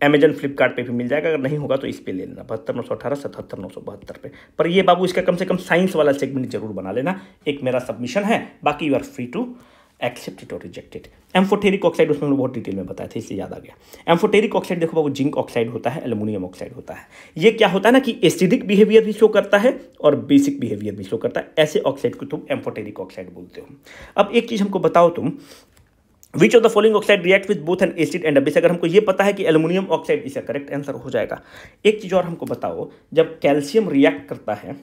अमेजन फ्लिपकार्ट पे भी मिल जाएगा अगर नहीं होगा तो इस पे ले लेना बहत्तर नौ सौ अठारह सतहत्तर नौ सौ बहत्तर पे पर ये बाबू इसका कम से कम साइंस वाला सेगमेंट जरूर बना लेना एक मेरा सबमिशन है बाकी you are free to accepted और रिजेक्टेड एम्फोटेरिक ऑक्साइड उसमें हमने बहुत डिटेल में बताया था इससे याद आ गया एम्फोटेरिक ऑक्साइड देखो बाबू जिंक ऑक्साइड होता है एलुमिनियम ऑक्साइड होता है ये क्या होता है ना कि एसिडिक बिहेवियर भी शो करता है और बेसिक बिहेवियर भी शो करता है ऐसे ऑक्साइड को तुम एम्फोटेरिक ऑक्साइड बोलते हो अब एक चीज़ हमको बताओ तुम which of the following oxide react with both an acid and अगर हमको ये पता है कि एलुमिनियम ऑक्साइड इसका करेक्ट आंसर हो जाएगा एक चीज़ और हमको बताओ जब कैल्शियम रिएक्ट करता है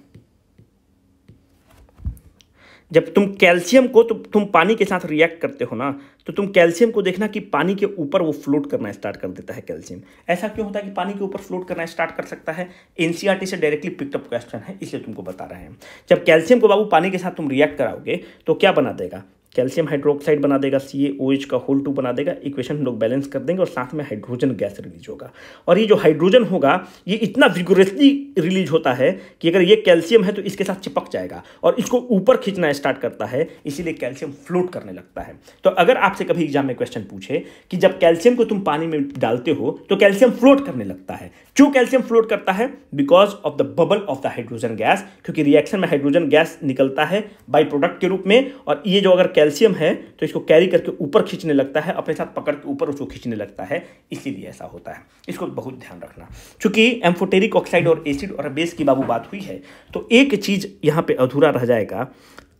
जब तुम कैल्शियम को तो तुम पानी के साथ रिएक्ट करते हो ना तो तुम कैल्शियम को देखना कि पानी के ऊपर वो फ्लोट करना स्टार्ट कर देता है कैल्शियम ऐसा क्यों होता है कि पानी के ऊपर फ्लोट करना स्टार्ट कर सकता है एनसीआरटी e से डायरेक्टली पिकअप क्वेश्चन है इसलिए तुमको बता रहे हैं जब कैल्शियम को बाबू पानी के साथ तुम रिएक्ट कराओगे तो क्या बना देगा कैल्शियम हाइड्रोक्साइड बना देगा सी एच का होल टू बना देगा इक्वेशन हम लोग बैलेंस कर देंगे और साथ में हाइड्रोजन गैस रिलीज होगा और ये जो हाइड्रोजन होगा ये इतना विगोरेसली रिलीज होता है कि अगर ये कैल्शियम है तो इसके साथ चिपक जाएगा और इसको ऊपर खींचना स्टार्ट करता है इसीलिए कैल्शियम फ्लोट करने लगता है तो अगर आपसे कभी एग्जाम में क्वेश्चन पूछे कि जब कैल्शियम को तुम पानी में डालते हो तो कैल्शियम फ्लोट करने लगता है क्यों कैल्शियम फ्लोट करता है because of the bubble of the hydrogen gas क्योंकि रिएक्शन में हाइड्रोजन गैस निकलता है बाई प्रोडक्ट के रूप में और ये जो अगर कैल्शियम है तो इसको कैरी करके ऊपर खींचने लगता है अपने साथ पकड़ के ऊपर उसको खींचने लगता है इसीलिए ऐसा होता है इसको बहुत ध्यान रखना चूंकि एम्फोटेरिक ऑक्साइड और एसिड और बेस की बाबू बात हुई है तो एक चीज़ यहाँ पे अधूरा रह जाएगा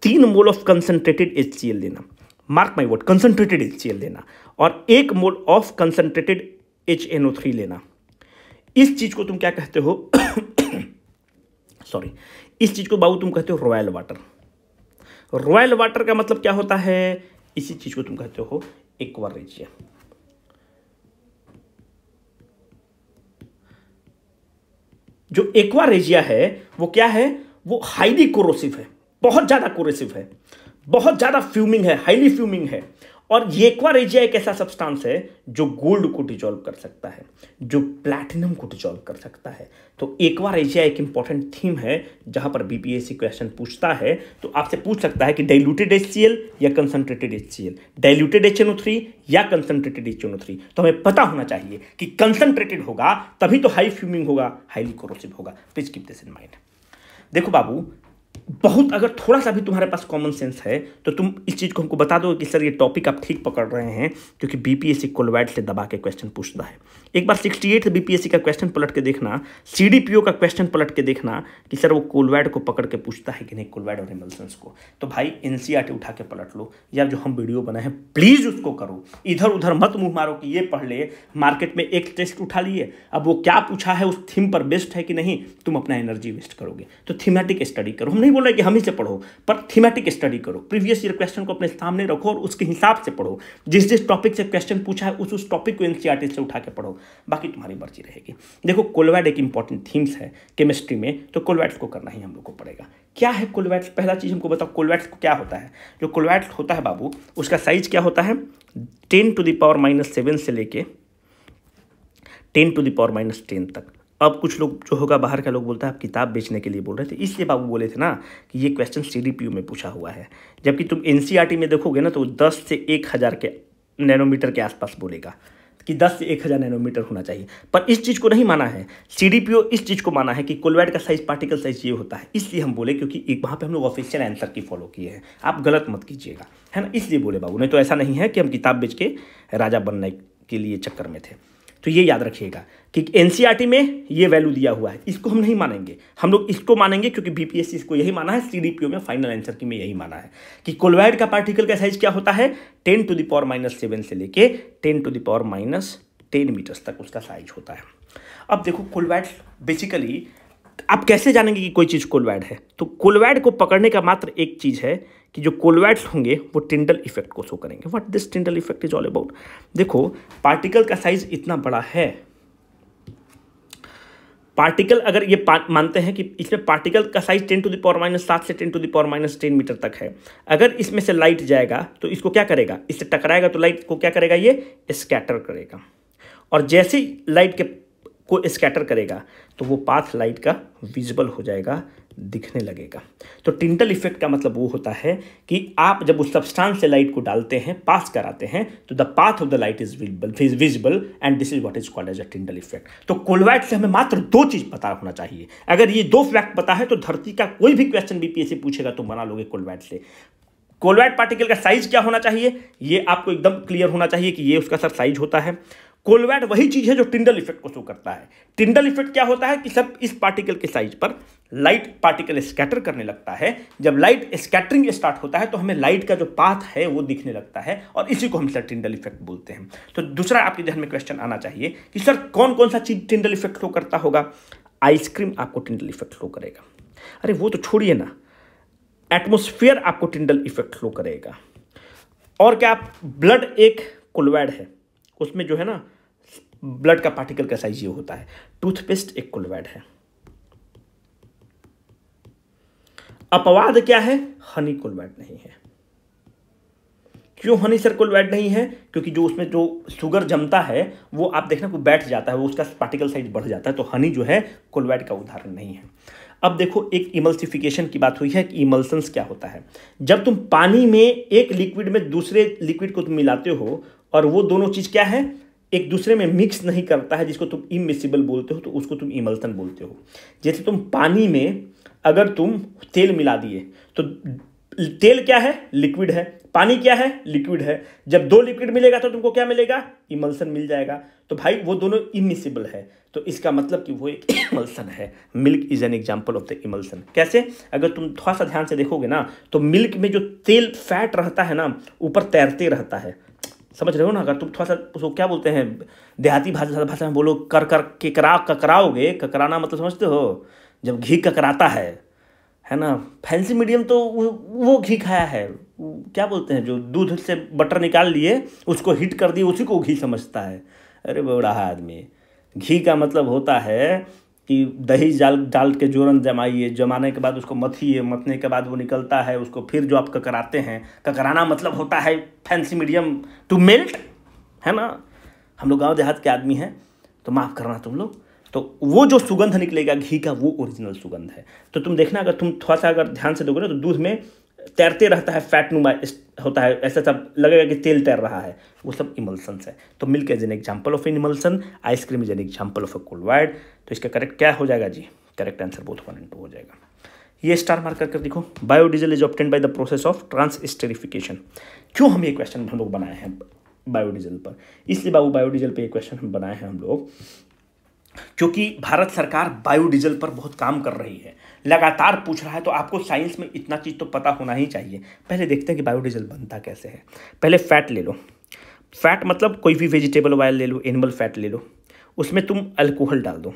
तीन मोल ऑफ कंसनट्रेटेड एच देना mark my word concentrated H देना और एक मोल ऑफ कंसनट्रेटेड एच लेना इस चीज़ को तुम क्या कहते हो सॉरी इस चीज़ को बाबू तुम कहते हो रॉयल वाटर रॉयल वाटर का मतलब क्या होता है इसी चीज को तुम कहते हो एक रीजियन जो एक्वा रेजिया है वो क्या है वो हाईली कोरोसिव है बहुत ज़्यादा कोरोसिव है बहुत ज़्यादा फ्यूमिंग है हाईली फ्यूमिंग है और ये रेजिया एक ऐसा सब्सटेंस है जो गोल्ड को डिजॉल्व कर सकता है जो प्लैटिनम को डिजॉल्व कर सकता है तो रेजिया एक इंपॉर्टेंट थीम है जहां पर बीपीएससी क्वेश्चन पूछता है तो आपसे पूछ सकता है कि डाइल्यूटेड एच या कंसनट्रेटेड एच डाइल्यूटेड एच या कंसनट्रेटेड एच तो हमें पता होना चाहिए कि कंसनट्रेटेड होगा तभी तो हाई फ्यूमिंग होगा हाईली कोरोसिव होगा please keep this in mind देखो बाबू बहुत अगर थोड़ा सा भी तुम्हारे पास कॉमन सेंस है तो तुम इस चीज़ को हमको बता दो कि सर ये टॉपिक आप ठीक पकड़ रहे हैं क्योंकि बीपीएससी कोलवैड से दबा के क्वेश्चन पूछता है एक बार सिक्सटी एस बीपीएससी का क्वेश्चन पलट के देखना सीडीपीओ का क्वेश्चन पलट के देखना कि सर वो कोलवैड को पकड़ के पूछता है कि नहीं कोलवाइड और एमल्सन्स को तो भाई एन e उठा के पलट लो या जो हम वीडियो बनाए हैं प्लीज़ उसको करो इधर उधर मत मुँह मारो कि ये पढ़ ले मार्केट में एक टेस्ट उठा लिए अब वो क्या पूछा है उस थीम पर बेस्ट है कि नहीं तुम अपना एनर्जी वेस्ट करोगे तो थीमेटिक स्टडी करो हम नहीं बोल बोल रहे कि हम ही से पढ़ो पर थीमेटिक स्टडी करो प्रीवियस ईयर क्वेश्चन को अपने सामने रखो और उसके हिसाब से पढ़ो जिस जिस टॉपिक से क्वेश्चन पूछा है उस उस टॉपिक को एनसीईआरटी से उठा के पढ़ो बाकी तुम्हारी मर्जी रहेगी देखो कोलवैड एक इंपॉर्टेंट थीम्स है केमिस्ट्री में तो कोलवैड्स को करना ही हम लोग को पड़ेगा क्या है कोलवैट्स पहला चीज़ हमको बताओ कोलवैट्स को क्या होता है जो कोलवैट्स होता है बाबू उसका साइज क्या होता है ten to the power minus seven से लेके ten to the power minus ten तक अब कुछ लोग जो होगा बाहर का लोग बोलता है आप किताब बेचने के लिए बोल रहे थे इसलिए बाबू बोले थे ना कि ये क्वेश्चन सी में पूछा हुआ है जबकि तुम एन e में देखोगे ना तो दस से एक हज़ार के नैनोमीटर के आसपास बोलेगा कि दस से एक हज़ार नैनोमीटर होना चाहिए पर इस चीज़ को नहीं माना है सी इस चीज़ को माना है कि कोलवाइड का साइज पार्टिकल साइज ये होता है इसलिए हम बोले क्योंकि एक वहाँ पर हम लोग ऑफिशियल आंसर की फॉलो किए हैं आप गलत मत कीजिएगा है ना इसलिए बोले बाबू नहीं तो ऐसा नहीं है कि हम किताब बेच के राजा बनने के लिए चक्कर में थे तो ये याद रखिएगा कि एन e में ये वैल्यू दिया हुआ है इसको हम नहीं मानेंगे हम लोग इसको मानेंगे क्योंकि बीपीएससी इसको यही माना है सीडीपीओ में फाइनल आंसर की में यही माना है कि कोलवाइड का पार्टिकल का साइज क्या होता है ten to the power minus seven से लेके ten to the power minus ten meters तक उसका साइज होता है अब देखो कोलवाइड बेसिकली आप कैसे जानेंगे कि कोई चीज़ कोलवैड है तो कोलवैड को पकड़ने का मात्र एक चीज़ है कि जो कोलवाइड्स होंगे वो टिंडल इफेक्ट को शो करेंगे what this Tyndall effect is all about देखो पार्टिकल का साइज इतना बड़ा है पार्टिकल अगर ये पा, मानते हैं कि इसमें पार्टिकल का size ten to the power minus सात से ten to the power minus ten meter तक है अगर इसमें से लाइट जाएगा तो इसको क्या करेगा इससे टकराएगा तो लाइट को क्या करेगा ये स्कैटर करेगा और जैसे लाइट के को स्कैटर करेगा तो वो पाथ लाइट का विजिबल हो जाएगा दिखने लगेगा तो टिंटल इफेक्ट का मतलब वो होता है कि आप जब उस सब्सटेंस से लाइट को डालते हैं पास कराते हैं तो the path of the light is visible visible and this is what is called as a Tyndall effect तो कोलवाइट से हमें मात्र दो चीज पता होना चाहिए अगर ये दो फैक्ट पता है तो धरती का कोई भी क्वेश्चन बीपीएससी पूछेगा तो बना लोगे कोलवाइट से कोलवाइट पार्टिकल का साइज क्या होना चाहिए ये आपको एकदम क्लियर होना चाहिए कि ये उसका सर साइज होता है कोलवैट वही चीज है जो टिंडल इफेक्ट को शो करता है टिंडल इफेक्ट क्या होता है कि सब इस पार्टिकल के साइज पर लाइट पार्टिकल स्कैटर करने लगता है जब लाइट स्कैटरिंग स्टार्ट होता है तो हमें लाइट का जो पाथ है वो दिखने लगता है और इसी को हम सर टिंडल इफेक्ट बोलते हैं तो दूसरा आपके जहन में क्वेश्चन आना चाहिए कि सर कौन कौन सा चीज टिंडल इफेक्ट शो करता होगा आइसक्रीम आपको टिंडल इफेक्ट शो करेगा अरे वो तो छोड़िए ना एटमोस्फियर आपको टिंडल इफेक्ट शो करेगा और क्या आप ब्लड एक कोलवैड है उसमें जो है ना ब्लड का पार्टिकल का साइज ये होता है टूथपेस्ट एक कुलवैड है अपवाद क्या है हनी कुलवैड नहीं है क्यों हनी सर कुलवैड नहीं है क्योंकि जो उसमें जो शुगर जमता है वो आप देखना को बैठ जाता है वो उसका पार्टिकल साइज बढ़ जाता है तो हनी जो है कुलवैड का उदाहरण नहीं है अब देखो एक इमल्सिफिकेशन की बात हुई है कि इमल्सन्स क्या होता है जब तुम पानी में एक लिक्विड में दूसरे लिक्विड को तुम मिलाते हो और वो दोनों चीज़ क्या है एक दूसरे में मिक्स नहीं करता है जिसको तुम इमिसिबल बोलते हो तो उसको तुम इमल्सन बोलते हो जैसे तुम पानी में अगर तुम तेल मिला दिए तो तेल क्या है लिक्विड है पानी क्या है लिक्विड है जब दो लिक्विड मिलेगा तो तुमको क्या मिलेगा इमल्सन मिल जाएगा तो भाई वो दोनों इमिसिबल है तो इसका मतलब कि वो एक इमल्सन है milk is an example of the emulsion कैसे अगर तुम थोड़ा सा ध्यान से देखोगे ना तो मिल्क में जो तेल फैट रहता है ना ऊपर तैरते रहता है समझ रहे हो ना अगर तुम थोड़ा सा उसको क्या बोलते हैं देहाती भाषा भाषा में बोलो कर कर करा ककराओगे ककराना मतलब समझते हो जब घी ककराता है है ना फैंसी मीडियम तो वो घी खाया है क्या बोलते हैं जो दूध से बटर निकाल लिए उसको हीट कर दिए उसी को घी समझता है अरे बौड़ाहा आदमी घी का मतलब होता है कि दही जाल डाल के जोरन जमाइए जमाने के बाद उसको मथिए मथने के बाद वो निकलता है उसको फिर जो आप ककराते हैं ककराना मतलब होता है फैंसी मीडियम टू मेल्ट है ना हम लोग गाँव देहात के आदमी हैं तो माफ़ करना तुम लोग तो वो जो सुगंध निकलेगा घी का वो ओरिजिनल सुगंध है तो तुम देखना अगर तुम थोड़ा सा अगर ध्यान से दोगे ना तो दूध में तैरते रहता है फैट नुमा होता है ऐसा सब लगेगा कि तेल तैर रहा है वो सब इमल्सन्स है तो milk is an example of an emulsion ice cream is an example of a colloid तो इसका करेक्ट क्या हो जाएगा जी correct answer both one and two हो जाएगा ये स्टार मार्क करके देखो biodiesel is obtained by the process of transesterification क्यों हम ये क्वेश्चन हम लोग बनाए हैं बायोडीजल पर इसलिए बाबू बायोडीजल पर ये क्वेश्चन हम बनाए हैं हम लोग क्योंकि भारत सरकार बायोडीजल पर बहुत काम कर रही है लगातार पूछ रहा है तो आपको साइंस में इतना चीज़ तो पता होना ही चाहिए पहले देखते हैं कि बायोडीजल बनता कैसे है पहले फैट ले लो फैट मतलब कोई भी वेजिटेबल ऑयल ले लो एनिमल फैट ले लो उसमें तुम अल्कोहल डाल दो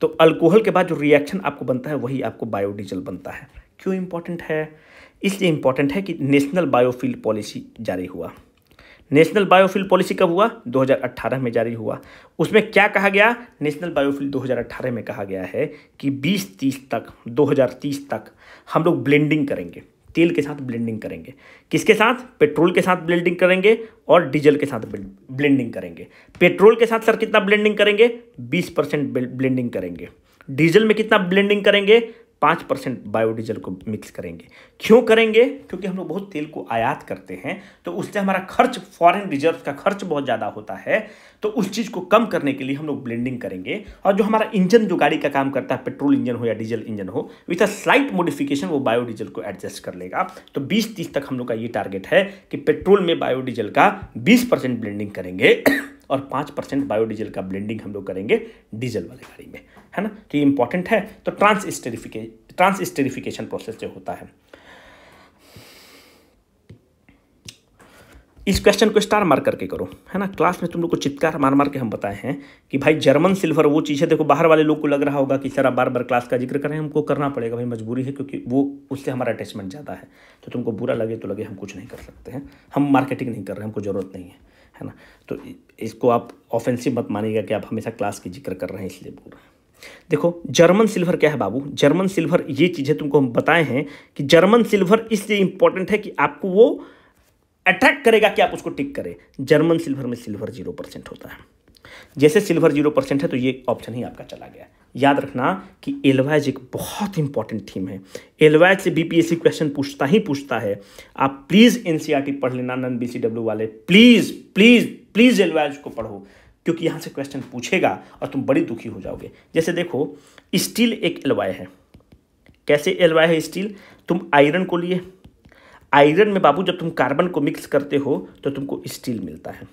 तो अल्कोहल के बाद जो रिएक्शन आपको बनता है वही आपको बायोडीजल बनता है क्यों इम्पोर्टेंट है इसलिए इम्पोर्टेंट है कि नेशनल बायोफील्ड पॉलिसी जारी हुआ नेशनल बायोफिल पॉलिसी कब हुआ 2018 में जारी हुआ उसमें क्या कहा गया नेशनल बायोफिल 2018 में कहा गया है कि 2030 तक 2030 तक हम लोग ब्लेंडिंग करेंगे तेल के साथ ब्लेंडिंग करेंगे किसके साथ पेट्रोल के साथ ब्लेंडिंग करेंगे और डीजल के साथ ब्लेंडिंग करेंगे पेट्रोल के साथ सर कितना ब्लेंडिंग करेंगे 20 परसेंट ब्लेंडिंग करेंगे डीजल में कितना ब्लेंडिंग करेंगे पाँच परसेंट बायोडीजल को मिक्स करेंगे क्यों करेंगे क्योंकि हम लोग बहुत तेल को आयात करते हैं तो उससे हमारा खर्च फॉरेन रिजर्व का खर्च बहुत ज़्यादा होता है तो उस चीज़ को कम करने के लिए हम लोग ब्लेंडिंग करेंगे और जो हमारा इंजन जो गाड़ी का काम करता है पेट्रोल इंजन हो या डीजल इंजन हो विथ अ स्लाइट मॉडिफिकेशन वो बायोडीजल को एडजस्ट कर लेगा तो बीस तीस तक हम लोग का ये टारगेट है कि पेट्रोल में बायोडीजल का बीस ब्लेंडिंग करेंगे और पाँच परसेंट बायोडीजल का ब्लेंडिंग हम लोग करेंगे डीजल वाली गाड़ी में है ना तो ये इंपॉर्टेंट है तो transesterification transesterification process जो होता है इस क्वेश्चन को स्टार मार करके करो है ना क्लास में तुम लोग को चित्कार मार मार के हम बताए हैं कि भाई जर्मन सिल्वर वो चीज़ है देखो बाहर वाले लोग को लग रहा होगा कि सर आप बार बार क्लास का जिक्र करें हमको करना पड़ेगा भाई मजबूरी है क्योंकि वो उससे हमारा अटैचमेंट ज़्यादा है तो तुमको बुरा लगे तो लगे हम कुछ नहीं कर सकते हैं हम मार्केटिंग नहीं कर रहे हमको ज़रूरत नहीं है है ना तो इसको आप ऑफेंसिव मत मानिएगा कि आप हमेशा क्लास की जिक्र कर रहे हैं इसलिए बोल रहे हैं देखो जर्मन सिल्वर क्या है बाबू जर्मन सिल्वर ये चीज़ें तुमको हम बताए हैं कि जर्मन सिल्वर इसलिए इंपॉर्टेंट है कि आपको वो अट्रैक्ट करेगा कि आप उसको टिक करें जर्मन सिल्वर में सिल्वर जीरो परसेंट होता है जैसे सिल्वर जीरो परसेंट है तो ये ऑप्शन ही आपका चला गया याद रखना कि एलवाइज एक बहुत इंपॉर्टेंट थीम है एलवाइज से बीपीएससी क्वेश्चन पूछता ही पूछता है आप प्लीज़ एनसीईआरटी e पढ़ लेना नन बी वाले प्लीज़ प्लीज़ प्लीज़ एलवाइज को पढ़ो क्योंकि यहां से क्वेश्चन पूछेगा और तुम बड़ी दुखी हो जाओगे जैसे देखो स्टील एक एलवाय है कैसे एलवाय है स्टील तुम आयरन को लिए आयरन में बाबू जब तुम कार्बन को मिक्स करते हो तो तुमको स्टील मिलता है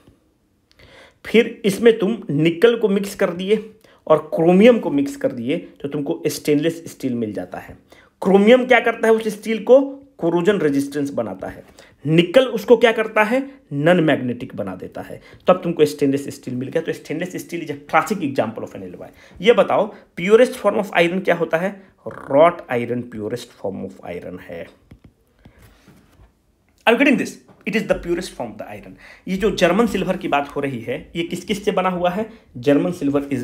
फिर इसमें तुम निकल को मिक्स कर दिए और क्रोमियम को मिक्स कर दिए तो तुमको स्टेनलेस स्टील मिल जाता है क्रोमियम क्या करता है उस स्टील को क्रोजन रेजिस्टेंस बनाता है निकल उसको क्या करता है नन मैग्नेटिक बना देता है तब तो तुमको स्टेनलेस स्टील मिल गया तो stainless steel is a classic example of an alloy ये बताओ प्योरेस्ट फॉर्म ऑफ आयरन क्या होता है wrought iron purest form of iron है I getting this it is the purest form of the iron ये जो जर्मन सिल्वर की बात हो रही है ये किस किस से बना हुआ है German silver is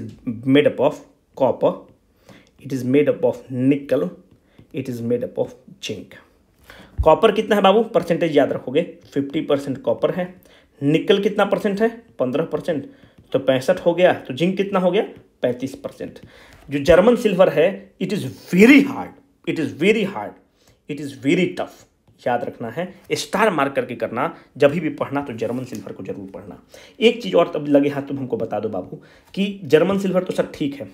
made up of copper it is made up of nickel it is made up of zinc copper कितना है बाबू परसेंटेज याद रखोगे फिफ्टी परसेंट कॉपर है निकल कितना परसेंट है पंद्रह परसेंट तो पैंसठ हो गया तो जिंक कितना हो गया पैंतीस परसेंट जो जर्मन सिल्वर है it is very hard it is very hard it is very tough याद रखना है स्टार मार्क करके करना जब भी पढ़ना तो जर्मन सिल्वर को जरूर पढ़ना एक चीज़ और तब लगे हाथ तुम हमको बता दो बाबू कि जर्मन सिल्वर तो सर ठीक है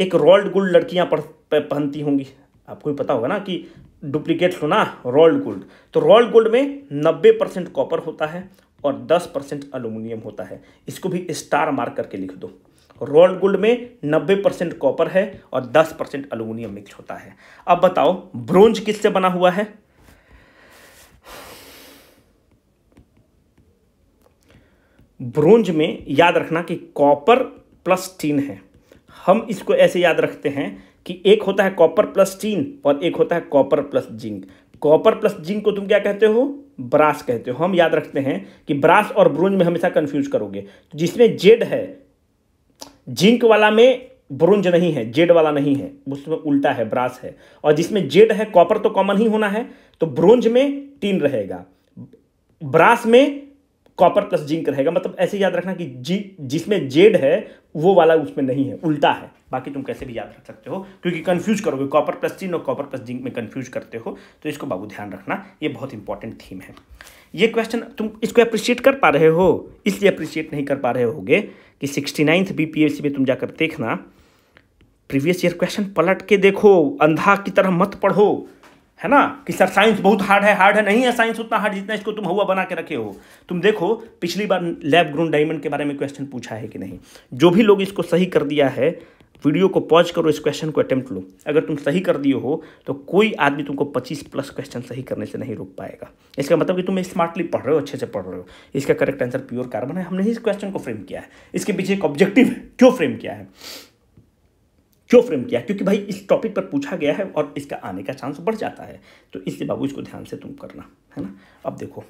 एक रोल्ड गोल्ड लड़कियाँ पहनती होंगी आपको भी पता होगा ना कि डुप्लीकेट होना रोल्ड गोल्ड तो रोल्ड गोल्ड में नब्बे परसेंट कॉपर होता है और दस परसेंट अलूमिनियम होता है इसको भी स्टार मार्क करके लिख दो रोल्ड गोल्ड में नब्बे परसेंट कॉपर है और दस परसेंट अलूमिनियम मिक्स होता है अब बताओ ब्रोंज किससे बना हुआ है ब्रोंज में याद रखना कि कॉपर प्लस टीन है हम इसको ऐसे याद रखते हैं कि एक होता है कॉपर प्लस टीन और एक होता है copper plus zinc copper plus zinc को तुम क्या कहते हो ब्रास कहते हो हम याद रखते हैं कि ब्रास और ब्रोंज में हमेशा कंफ्यूज करोगे तो जिसमें जेड है जिंक वाला में ब्रोंज नहीं है जेड वाला नहीं है उसमें उल्टा है ब्रास है और जिसमें जेड है कॉपर तो कॉमन ही होना है तो ब्रोंज में टीन रहेगा ब्रास में कॉपर प्लस जिंक रहेगा मतलब ऐसे याद रखना कि जी जिसमें जेड है वो वाला उसमें नहीं है उल्टा है बाकी तुम कैसे भी याद रख सकते हो क्योंकि कन्फ्यूज करोगे कॉपर प्लस जिंक और कॉपर प्लस जिंक में कन्फ्यूज करते हो तो इसको बाबू ध्यान रखना ये बहुत इंपॉर्टेंट थीम है ये क्वेश्चन तुम इसको अप्रिशिएट कर पा रहे हो इसलिए अप्रिशिएट नहीं कर पा रहे होगे कि sixty ninth B P C में तुम जाकर देखना प्रीवियस ईयर क्वेश्चन पलट के देखो अंधा की तरह मत पढ़ो है ना कि सर साइंस बहुत हार्ड है हार्ड है नहीं है साइंस उतना हार्ड जितना इसको तुम हवा बना के रखे हो तुम देखो पिछली बार लैब ग्रोन डायमंड के बारे में क्वेश्चन पूछा है कि नहीं जो भी लोग इसको सही कर दिया है वीडियो को पॉज करो इस क्वेश्चन को अटेम्प्ट लो अगर तुम सही कर दिए हो तो कोई आदमी तुमको 25 प्लस क्वेश्चन सही करने से नहीं रोक पाएगा इसका मतलब कि तुम स्मार्टली पढ़ रहे हो अच्छे से पढ़ रहे हो इसका करेक्ट आंसर प्योर कार्बन है हमने ही इस क्वेश्चन को फ्रेम किया है इसके पीछे एक ऑब्जेक्टिव है क्यों फ्रेम किया है क्यों फ्रेम किया क्योंकि भाई इस टॉपिक पर पूछा गया है और इसका आने का चांस बढ़ जाता है तो इसलिए बाबू इसको ध्यान से तुम करना है ना अब देखो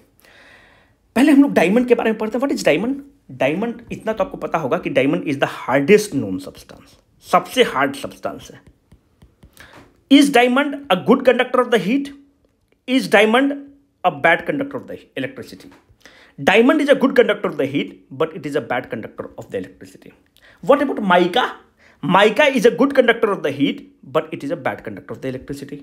पहले हम लोग डायमंड के बारे में पढ़ते हैं व्हाट इज डायमंड डायमंड इतना तो आपको पता होगा कि diamond is the hardest known substance सबसे हार्ड सब्सटेंस है is diamond a good conductor of the heat is diamond a bad conductor of the electricity diamond is a good conductor of the heat but it is a bad conductor of the electricity what about mica mica is a good conductor of the heat but it is a bad conductor of the electricity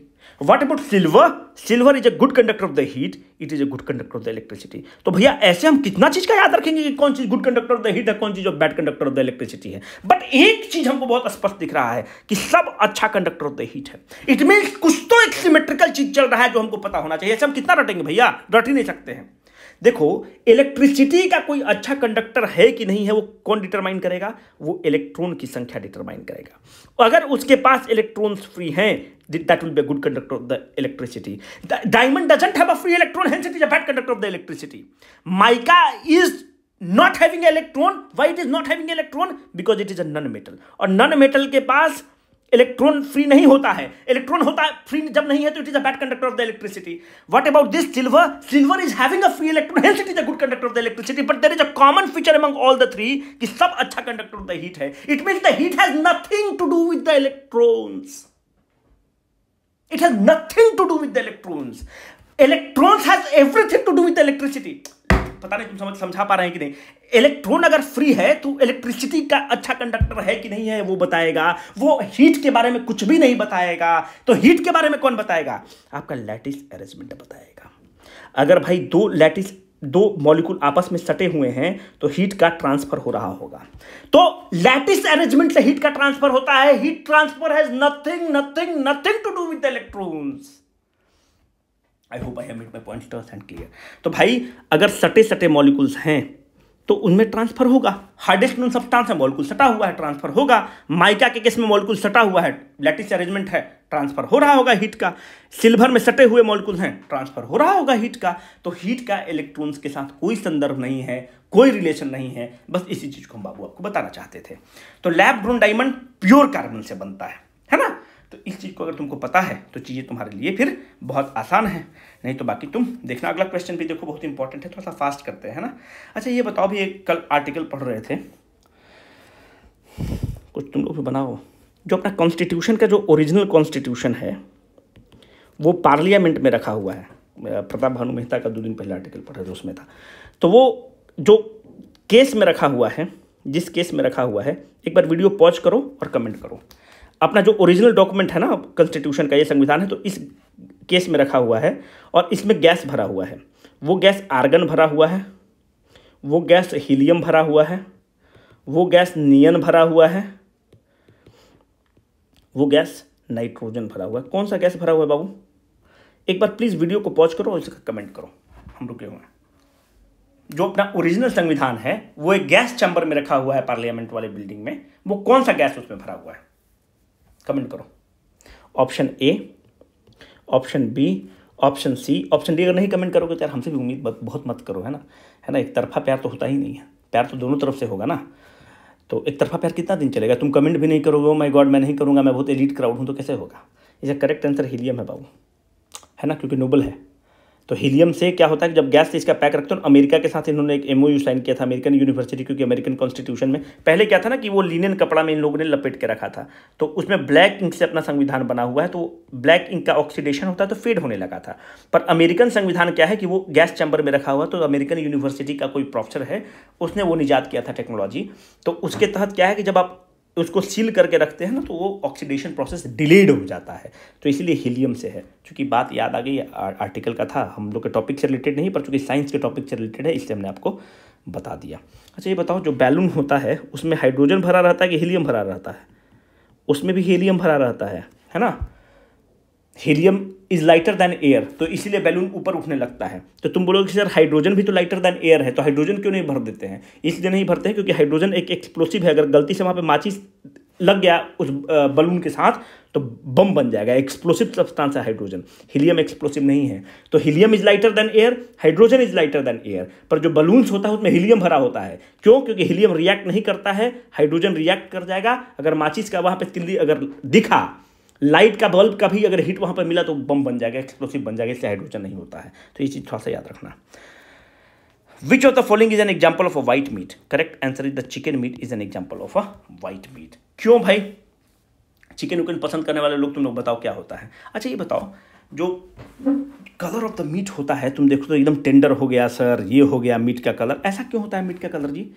What about silver silver is a good conductor of the heat it is a good conductor of the electricity तो भैया ऐसे हम कितना चीज का याद रखेंगे कि कौन चीज good conductor of the heat है कौन चीज bad conductor of the electricity है बट एक चीज हमको बहुत स्पष्ट दिख रहा है कि सब अच्छा कंडक्टर ऑफ द हीट है इट मीन कुछ तो एक सिमेट्रिकल चीज चल रहा है जो हमको पता होना चाहिए ऐसे हम कितना रटेंगे भैया रट ही नहीं सकते हैं देखो इलेक्ट्रिसिटी का कोई अच्छा कंडक्टर है कि नहीं है वो कौन डिटरमाइन करेगा वो इलेक्ट्रॉन की संख्या डिटरमाइन करेगा अगर उसके पास इलेक्ट्रॉन्स फ्री हैं that will be a good conductor of the electricity diamond doesn't have a free electron hence it is a bad conductor of the electricity mica is not having electron why it is not having electron because it is a non metal और नॉन मेटल के पास इलेक्ट्रॉन फ्री नहीं होता है इलेक्ट्रॉन होता है फ्री जब नहीं है तो it is a bad conductor of the electricity what about this silver silver is having a free electron हेल्थ it is a good conductor of the electricity but there is a common feature among all the three कि सब अच्छा कंडक्टर ऑफ द हीट है it mean the heat has nothing to do with the electrons it has nothing to do with the electrons electrons has everything to do with electricity पता नहीं तुम समझ समझा पा रहे हैं कि नहीं इलेक्ट्रॉन अगर फ्री है तो इलेक्ट्रिसिटी का अच्छा कंडक्टर है कि नहीं है वो बताएगा वो हीट के बारे में कुछ भी नहीं बताएगा तो हीट के बारे में कौन बताएगा आपका लैटिस अरेंजमेंट बताएगा अगर भाई दो लैटिस दो मॉलिक्यूल आपस में सटे हुए हैं तो हीट का ट्रांसफर हो रहा होगा तो लैटिस अरेंजमेंट से हीट का ट्रांसफर होता है heat transfer has nothing nothing nothing to do with electrons I hope I have made my point and clear तो भाई अगर सटे सटे मॉलिकुल्स हैं तो उनमें ट्रांसफर होगा हार्डेस्ट नॉन सब्सटेंस है मॉलिकुल सटा हुआ है ट्रांसफर होगा माइका के केस में मॉलिकुल सटा हुआ है लैटिस अरेंजमेंट है ट्रांसफर हो रहा होगा हीट का सिल्वर में सटे हुए मॉलिकुल हैं ट्रांसफर हो रहा होगा हीट का तो हीट का इलेक्ट्रॉन्स के साथ कोई संदर्भ नहीं है कोई रिलेशन नहीं है बस इसी चीज को हम बाबू आपको बताना चाहते थे तो lab grown diamond pure carbon से बनता है है ना तो इस चीज़ को अगर तुमको पता है तो चीज़ें तुम्हारे लिए फिर बहुत आसान है नहीं तो बाकी तुम देखना अगला क्वेश्चन भी देखो बहुत इंपॉर्टेंट है थोड़ा सा फास्ट करते हैं ना अच्छा ये बताओ भी एक कल आर्टिकल पढ़ रहे थे कुछ तुम लोग भी बनाओ जो अपना कॉन्स्टिट्यूशन का जो ओरिजिनल कॉन्स्टिट्यूशन है वो पार्लियामेंट में रखा हुआ है प्रताप भानु मेहता का दो दिन पहले आर्टिकल पढ़ा था उसमें था तो वो जो केस में रखा हुआ है जिस केस में रखा हुआ है एक बार वीडियो पॉज करो और कमेंट करो अपना जो ओरिजिनल डॉक्यूमेंट है ना कॉन्स्टिट्यूशन का ये संविधान है तो इस केस में रखा हुआ है और इसमें गैस भरा हुआ है वो गैस आर्गन भरा हुआ है वो गैस हीलियम भरा हुआ है वो गैस नियन भरा हुआ है वो गैस नाइट्रोजन भरा हुआ है कौन सा गैस भरा हुआ है बाबू एक बार प्लीज़ वीडियो को पॉज करो और इसका कमेंट करो हम रुके हुए हैं जो अपना ओरिजिनल संविधान है वो एक गैस चैम्बर में रखा हुआ है पार्लियामेंट वाले बिल्डिंग में वो कौन सा गैस उसमें भरा हुआ है कमेंट करो option A option B option C option D अगर नहीं कमेंट करोगे तो यार हमसे भी उम्मीद बहुत मत करो है ना है ना एक तरफा प्यार तो होता ही नहीं है प्यार तो दोनों तरफ से होगा ना तो एक तरफा प्यार कितना दिन चलेगा तुम कमेंट भी नहीं करोगे माय oh गॉड मैं नहीं करूँगा मैं बहुत एलिट क्राउड हूँ तो कैसे होगा इसका करेक्ट आंसर हिलियम है बाबू है ना क्योंकि नोबल है तो हीलियम से क्या होता है कि जब गैस इसका पैक रखते हैं तो अमेरिका के साथ इन्होंने एक एमओ यू साइन किया था अमेरिकन यूनिवर्सिटी क्योंकि अमेरिकन कॉन्स्टिट्यूशन में पहले क्या था ना कि वो लिनन कपड़ा में इन लोगों ने लपेट के रखा था तो उसमें ब्लैक इंक से अपना संविधान बना हुआ है तो ब्लैक इंक का ऑक्सीडेशन होता है तो फेड होने लगा था पर अमेरिकन संविधान क्या है कि वो गैस चैम्बर में रखा हुआ तो अमेरिकन यूनिवर्सिटी का कोई प्रोफेसर है उसने वो निजात किया था टेक्नोलॉजी तो उसके तहत क्या है कि जब आप उसको सील करके रखते हैं ना तो वो ऑक्सीडेशन प्रोसेस डिलेड हो जाता है तो इसलिए हीलियम से है चूंकि बात याद आ गई आर्टिकल का था हम लोग के टॉपिक से रिलेटेड नहीं पर चूंकि साइंस के टॉपिक से रिलेटेड है इसलिए हमने आपको बता दिया अच्छा ये बताओ जो बैलून होता है उसमें हाइड्रोजन भरा रहता है कि हीलियम भरा रहता है उसमें भी हीलियम भरा रहता है है ना helium is lighter than air तो इसीलिए बैलून ऊपर उठने लगता है तो तुम बोलोगे सर हाइड्रोजन भी तो लाइटर दैन एयर है तो हाइड्रोजन क्यों नहीं भर देते हैं इसलिए नहीं भरते हैं क्योंकि हाइड्रोजन एक एक्सप्लोसिव है अगर गलती से वहाँ पे माचिस लग गया उस बलून के साथ तो बम बन जाएगा एक्सप्लोसिव सब्सटेंस है हाइड्रोजन हीलियम एक्सप्लोसिव नहीं है तो helium is lighter than air hydrogen is lighter than air पर जो बलून्स होता है उसमें हीलियम भरा होता है क्यों क्योंकि हीलियम रिएक्ट नहीं करता है हाइड्रोजन रिएक्ट कर जाएगा अगर माचिस का वहां पर तिल्ली अगर दिखा लाइट का बल्ब का भी अगर हीट वहाँ पर मिला तो बम बन जाएगा एक्सप्लोसिव बन जाएगा इसलिए हाइड्रोजन नहीं होता है तो ये चीज़ थोड़ा सा याद रखना which of the following is an example of a white meat correct answer is the chicken meat is an example of a white meat क्यों भाई चिकन उकन पसंद करने वाले लोग तुम लोग बताओ क्या होता है अच्छा ये बताओ जो कलर ऑफ द मीट होता है तुम देखो तो एकदम टेंडर हो गया सर ये हो गया मीट का कलर ऐसा क्यों होता है मीट का कलर जी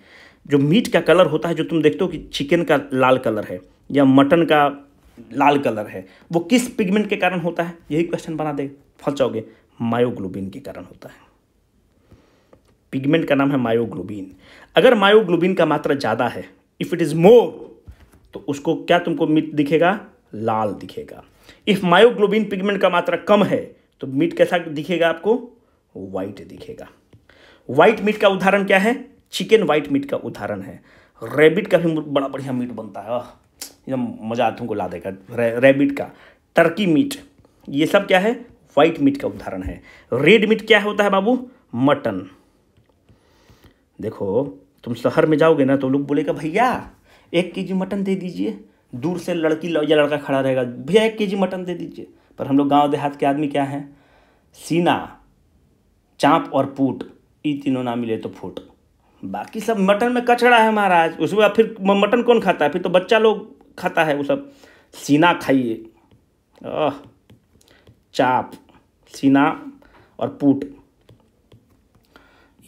जो मीट का कलर होता है जो तुम देखते हो कि चिकन का लाल कलर है या मटन का लाल कलर है वो किस पिगमेंट के कारण होता है यही क्वेश्चन बना दे फंसाओगे मायोग्लोबिन के कारण होता है पिगमेंट का नाम है मायोग्लोबिन अगर मायोग्लोबिन का मात्रा ज़्यादा है इफ़ इट इज़ मोर तो उसको क्या तुमको मीट दिखेगा लाल दिखेगा इफ़ मायोग्लोबिन पिगमेंट का मात्रा कम है तो मीट कैसा दिखेगा आपको व्हाइट दिखेगा व्हाइट मीट का उदाहरण क्या है चिकन व्हाइट मीट का उदाहरण है रेबिट का भी बड़ा बढ़िया मीट बनता है एकदम मज़ा तुमको ला देगा का रेबिट का टर्की मीट ये सब क्या है वाइट मीट का उदाहरण है रेड मीट क्या होता है बाबू मटन देखो तुम शहर में जाओगे ना तो लोग बोलेगा भैया एक के जी मटन दे दीजिए दूर से लड़की या लड़का खड़ा रहेगा भैया एक के जी मटन दे दीजिए पर हम लोग गाँव देहात के आदमी क्या हैं सीना चाँप और पूट ये तीनों ना मिले तो फूट बाकी सब मटन में कचड़ा है महाराज उसमें फिर मटन कौन खाता है फिर तो बच्चा लोग खाता है वो सब सीना खाइए चाप सीना और पूट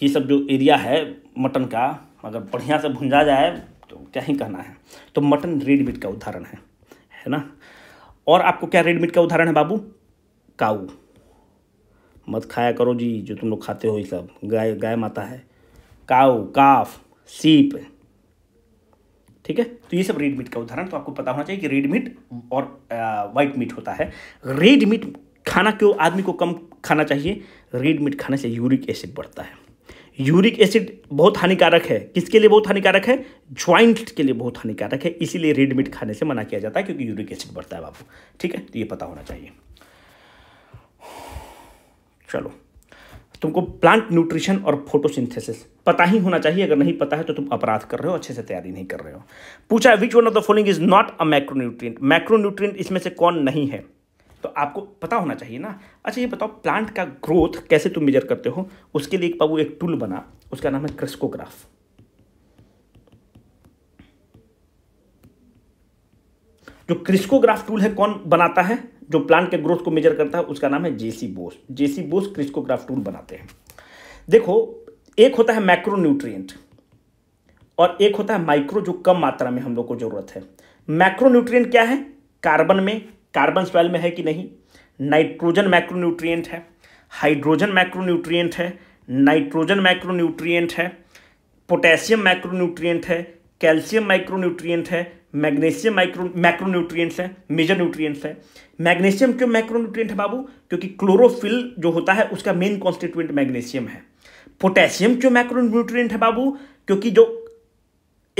ये सब जो एरिया है मटन का अगर बढ़िया से भुंजा जाए तो क्या ही कहना है तो मटन रेड मीट का उदाहरण है है ना और आपको क्या रेड मीट का उदाहरण है बाबू काऊ मत खाया करो जी जो तुम लोग खाते हो ये सब गाय गाय माता है काऊ काफ सीप ठीक है तो ये सब रेड मीट का उदाहरण तो आपको पता होना चाहिए कि रेड मीट और वाइट मीट होता है रेड मीट खाना क्यों आदमी को कम खाना चाहिए रेड मीट खाने से यूरिक एसिड बढ़ता है यूरिक एसिड बहुत हानिकारक है किसके लिए बहुत हानिकारक है ज्वाइंट के लिए बहुत हानिकारक है इसीलिए रेड मीट खाने से मना किया जाता है क्योंकि यूरिक एसिड बढ़ता है बाबू ठीक है तो ये पता होना चाहिए चलो तुमको प्लांट न्यूट्रिशन और फोटोसिंथेसिस पता ही होना चाहिए अगर नहीं पता है तो तुम अपराध कर रहे हो अच्छे से तैयारी नहीं कर रहे हो पूछा which one of the following is not a macronutrient macronutrient इसमें से कौन नहीं है तो आपको पता होना चाहिए ना अच्छा ये बताओ प्लांट का ग्रोथ कैसे तुम मेजर करते हो उसके लिए एक बाबू एक टूल बना उसका नाम है क्रिस्कोग्राफ जो क्रिस्कोग्राफ टूल है कौन बनाता है जो प्लांट के ग्रोथ को मेजर करता है उसका नाम है J C Bose J C Bose crescograph tool बनाते हैं देखो एक होता है माइक्रो न्यूट्रियट और एक होता है माइक्रो जो कम मात्रा में हम लोग को जरूरत है माइक्रो न्यूट्रिएंट क्या है कार्बन में कार्बन स्वेल में है कि नहीं नाइट्रोजन माइक्रो न्यूट्रिएंट है हाइड्रोजन माइक्रो न्यूट्रिएंट है नाइट्रोजन माइक्रो न्यूट्रिएंट है पोटेशियम माइक्रो न्यूट्रिएंट है कैल्शियम माइक्रो न्यूट्रिएंट है मैग्नीशियम माइक्रो मैक्रोन्यूट्रिएंट्स हैं मेजर न्यूट्रिएंट्स हैं मैग्नीशियम क्यों मैक्रोन्यूट्रिएंट है बाबू क्योंकि क्लोरोफिल जो होता है उसका मेन कॉन्स्टिट्यूएंट मैग्नीशियम है पोटेशियम क्यों मैक्रोन्यूट्रिएंट है बाबू क्योंकि जो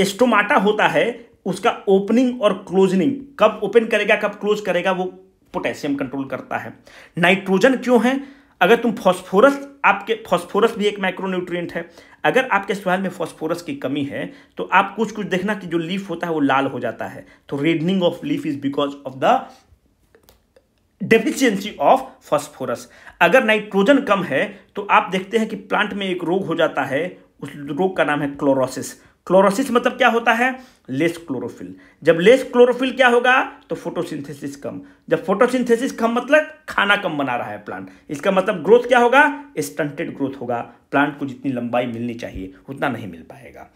एस्टोमाटा होता है उसका ओपनिंग और क्लोजनिंग कब ओपन करेगा कब क्लोज करेगा वो पोटेशियम कंट्रोल करता है नाइट्रोजन क्यों है अगर तुम फॉस्फोरस आपके फॉस्फोरस भी एक माइक्रोन्यूट्रिएंट है अगर आपके सॉइल में फॉस्फोरस की कमी है तो आप कुछ कुछ देखना कि जो लीफ होता है वो लाल हो जाता है तो reddening of leaf is because of the deficiency of phosphorus अगर नाइट्रोजन कम है तो आप देखते हैं कि प्लांट में एक रोग हो जाता है उस रोग का नाम है क्लोरोसिस क्लोरोसिस मतलब क्या होता है लेस क्लोरोफिल जब लेस क्लोरोफिल क्या होगा तो फोटोसिंथेसिस कम जब फोटोसिंथेसिस कम मतलब खाना कम बना रहा है प्लांट इसका मतलब ग्रोथ क्या होगा स्टंटेड ग्रोथ होगा प्लांट को जितनी लंबाई मिलनी चाहिए उतना नहीं मिल पाएगा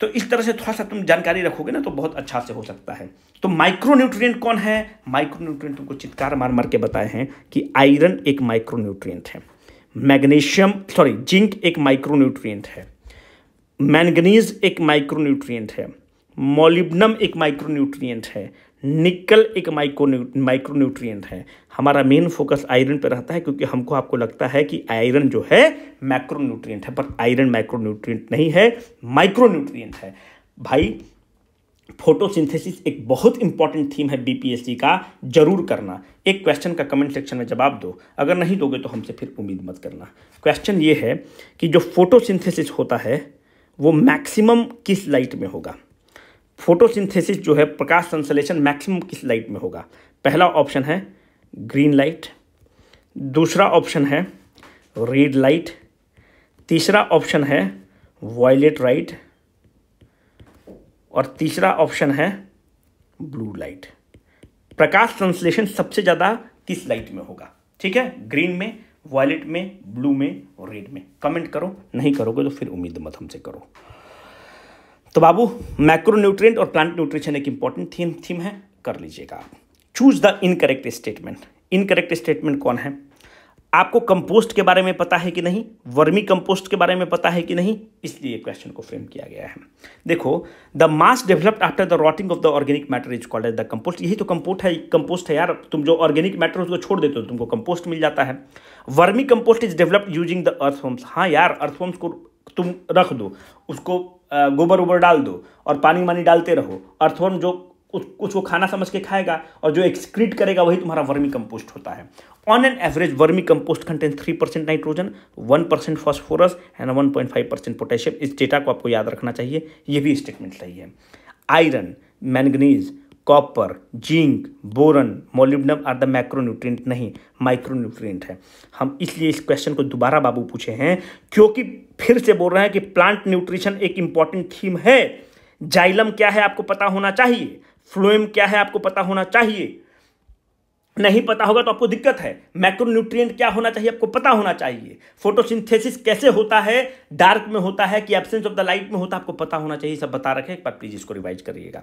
तो इस तरह से थोड़ा सा तुम जानकारी रखोगे ना तो बहुत अच्छा से हो सकता है तो माइक्रोन्यूट्रियट कौन है माइक्रोन्यूट्रिय तुमको चित्कार मार मार के बताए हैं कि आयरन एक माइक्रोन्यूट्रियट है मैग्नीशियम सॉरी जिंक एक माइक्रोन्यूट्रियट है मैंगनीज एक न्यूट्रियट है मोलिबनम एक न्यूट्रियट है निकल एक माइक्रो माइक्रोन्यूट्रियट है हमारा मेन फोकस आयरन पर रहता है क्योंकि हमको आपको लगता है कि आयरन जो है न्यूट्रियट है पर आयरन न्यूट्रियट नहीं है न्यूट्रियट है भाई फोटोसिंथेसिस एक बहुत इंपॉर्टेंट थीम है बीपीएससी का जरूर करना एक क्वेश्चन का कमेंट सेक्शन में जवाब दो अगर नहीं दोगे तो हमसे फिर उम्मीद मत करना क्वेश्चन ये है कि जो फोटोसिंथेसिस होता है वो मैक्सिमम किस लाइट में होगा फोटोसिंथेसिस जो है प्रकाश संश्लेषण मैक्सिमम किस लाइट में होगा पहला ऑप्शन है ग्रीन लाइट दूसरा ऑप्शन है रेड लाइट तीसरा ऑप्शन है वायलेट लाइट और तीसरा ऑप्शन है ब्लू लाइट प्रकाश संश्लेषण सबसे ज़्यादा किस लाइट में होगा ठीक है ग्रीन में वॉलेट में ब्लू में और रेड में कमेंट करो नहीं करोगे तो फिर उम्मीद मत हमसे करो तो बाबू मैक्रो न्यूट्रिएंट और प्लांट न्यूट्रिशन एक इंपॉर्टेंट थीम थीम है कर लीजिएगा आप choose the incorrect statement incorrect statement कौन है आपको कंपोस्ट के बारे में पता है कि नहीं वर्मी कंपोस्ट के बारे में पता है कि नहीं इसलिए क्वेश्चन को फ्रेम किया गया है देखो the mass developed after the rotting of the organic matter is called the compost यही तो कंपोस्ट है कंपोस्ट है यार तुम जो ऑर्गेनिक मैटर उसको छोड़ देते हो तुमको कंपोस्ट मिल जाता है vermicompost is developed using the worms हाँ यार होम्स को तुम रख दो उसको गोबर उबर डाल दो और पानी वानी डालते रहो अर्थवर्म जो कुछ वो खाना समझ के खाएगा और जो एक्सक्रीट करेगा वही तुम्हारा वर्मी कंपोस्ट होता है on an average vermicompost content three percent nitrogen one percent phosphorus and one point five percent potassium इस डेटा को आपको याद रखना चाहिए ये भी स्टेटमेंट सही है iron manganese copper zinc boron molybdenum are the macronutrient नहीं माइक्रोन्यूट्रिएंट है हम इसलिए इस क्वेश्चन को दोबारा बाबू पूछे हैं क्योंकि फिर से बोल रहे हैं कि प्लांट न्यूट्रिशन एक इंपॉर्टेंट थीम है जाइलम क्या है आपको पता होना चाहिए फ्लोएम क्या है आपको पता होना चाहिए नहीं पता होगा तो आपको दिक्कत है मैक्रोन्यूट्रिएंट क्या होना चाहिए आपको पता होना चाहिए फोटोसिंथेसिस कैसे होता है डार्क में होता है कि एब्सेंस ऑफ द लाइट में होता है आपको पता होना चाहिए सब बता रखे एक बार प्लीज इसको रिवाइज करिएगा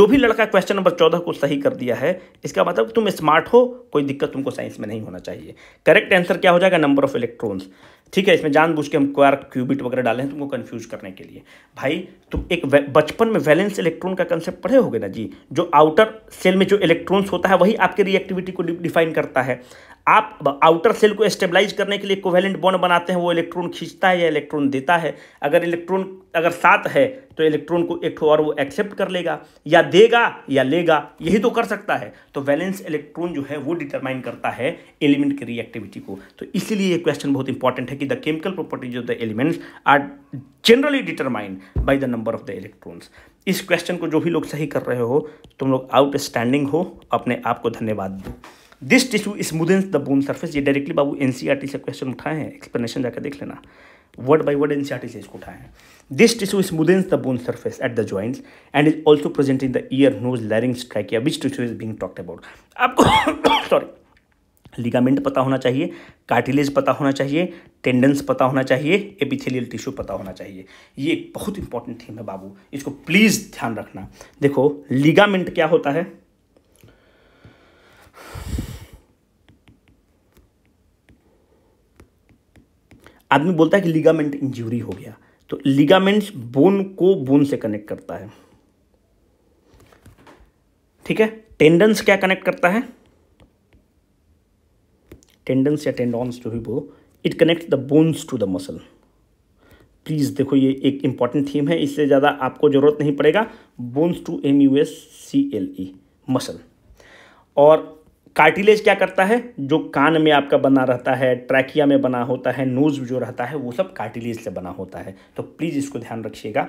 जो भी लड़का क्वेश्चन नंबर चौदह को सही कर दिया है इसका मतलब तुम स्मार्ट हो कोई दिक्कत तुमको साइंस में नहीं होना चाहिए करेक्ट आंसर क्या हो जाएगा नंबर ऑफ इलेक्ट्रॉन्स ठीक है इसमें जानबूझ के हम क्वार क्यूबिट वगैरह डाले हैं तुमको कन्फ्यूज करने के लिए भाई तुम एक बचपन में वैलेंस इलेक्ट्रॉन का कंसेप्ट पढ़े होगे ना जी जो आउटर सेल में जो इलेक्ट्रॉन्स होता है वही आपके रिएक्टिविटी को डिफाइन करता है आप आउटर सेल को स्टेबलाइज करने के लिए कोवेलेंट बॉन्ड बनाते हैं वो इलेक्ट्रॉन खींचता है या इलेक्ट्रॉन देता है अगर इलेक्ट्रॉन अगर सात है तो इलेक्ट्रॉन को एक और वो एक्सेप्ट कर लेगा या देगा या लेगा यही तो कर सकता है तो वैलेंस इलेक्ट्रॉन जो है वो डिटरमाइन करता है एलिमेंट की रिएक्टिविटी को तो इसीलिए ये क्वेश्चन बहुत इंपॉर्टेंट है कि the chemical properties of the elements are generally determined by the number of the electrons इस क्वेश्चन को जो भी लोग सही कर रहे हो तुम लोग आउट हो अपने आप को धन्यवाद दो this tissue smoothens the bone surface ये डायरेक्टली बाबू एनसीआरटी e से क्वेश्चन उठाए हैं एक्सप्लेनेशन जाकर देख लेना वर्ड बाई वर्ड एनसीईआरटी से इसको उठाए हैं This tissue smoothens the bone surface at the joints and is also present in the ear, nose, larynx, trachea, which tissue is being talked about. sorry. Ligament पता होना चाहिए कार्टिलेज पता होना चाहिए टेंडेंस पता होना चाहिए एपिथेलियल टिश्यू पता होना चाहिए ये एक बहुत इंपॉर्टेंट थीम है बाबू इसको प्लीज़ ध्यान रखना देखो लिगामेंट क्या होता है आदमी बोलता है कि लिगामेंट इंजरी हो गया तो लिगामेंट्स बोन को बोन से कनेक्ट करता है ठीक है टेंडन्स क्या कनेक्ट करता है टेंडन्स या टेंडॉन्स जो भी वो it connect the bones to the muscle please देखो ये एक इंपॉर्टेंट थीम है इससे ज़्यादा आपको ज़रूरत नहीं पड़ेगा bones to M U S C L E muscle और कार्टिलेज क्या करता है जो कान में आपका बना रहता है ट्रैकिया में बना होता है नोज़ जो रहता है वो सब कार्टिलेज से बना होता है तो प्लीज़ इसको ध्यान रखिएगा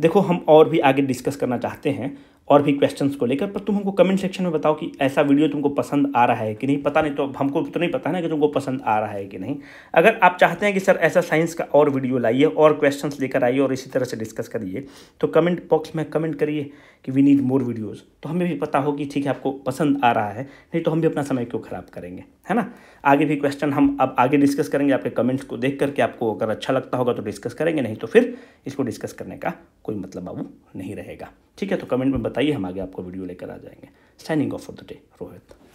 देखो हम और भी आगे डिस्कस करना चाहते हैं और भी क्वेश्चंस को लेकर पर तुम हमको कमेंट सेक्शन में बताओ कि ऐसा वीडियो तुमको पसंद आ रहा है कि नहीं पता नहीं तो हमको तो नहीं पता ना कि तुमको पसंद आ रहा है कि नहीं अगर आप चाहते हैं कि सर ऐसा साइंस का और वीडियो लाइए और क्वेश्चंस लेकर आइए और इसी तरह से डिस्कस करिए तो कमेंट बॉक्स में कमेंट करिए कि वी नीड मोर वीडियोज़ तो हमें भी पता हो कि ठीक है आपको पसंद आ रहा है नहीं तो हम भी अपना समय क्यों ख़राब करेंगे है ना आगे भी क्वेश्चन हम अब आगे डिस्कस करेंगे आपके कमेंट्स को देख करके आपको अगर अच्छा लगता होगा तो डिस्कस करेंगे नहीं तो फिर इसको डिस्कस करने का कोई मतलब अब नहीं रहेगा ठीक है तो कमेंट में बताइए हम आगे आपको वीडियो लेकर आ जाएंगे signing off for the day Rohit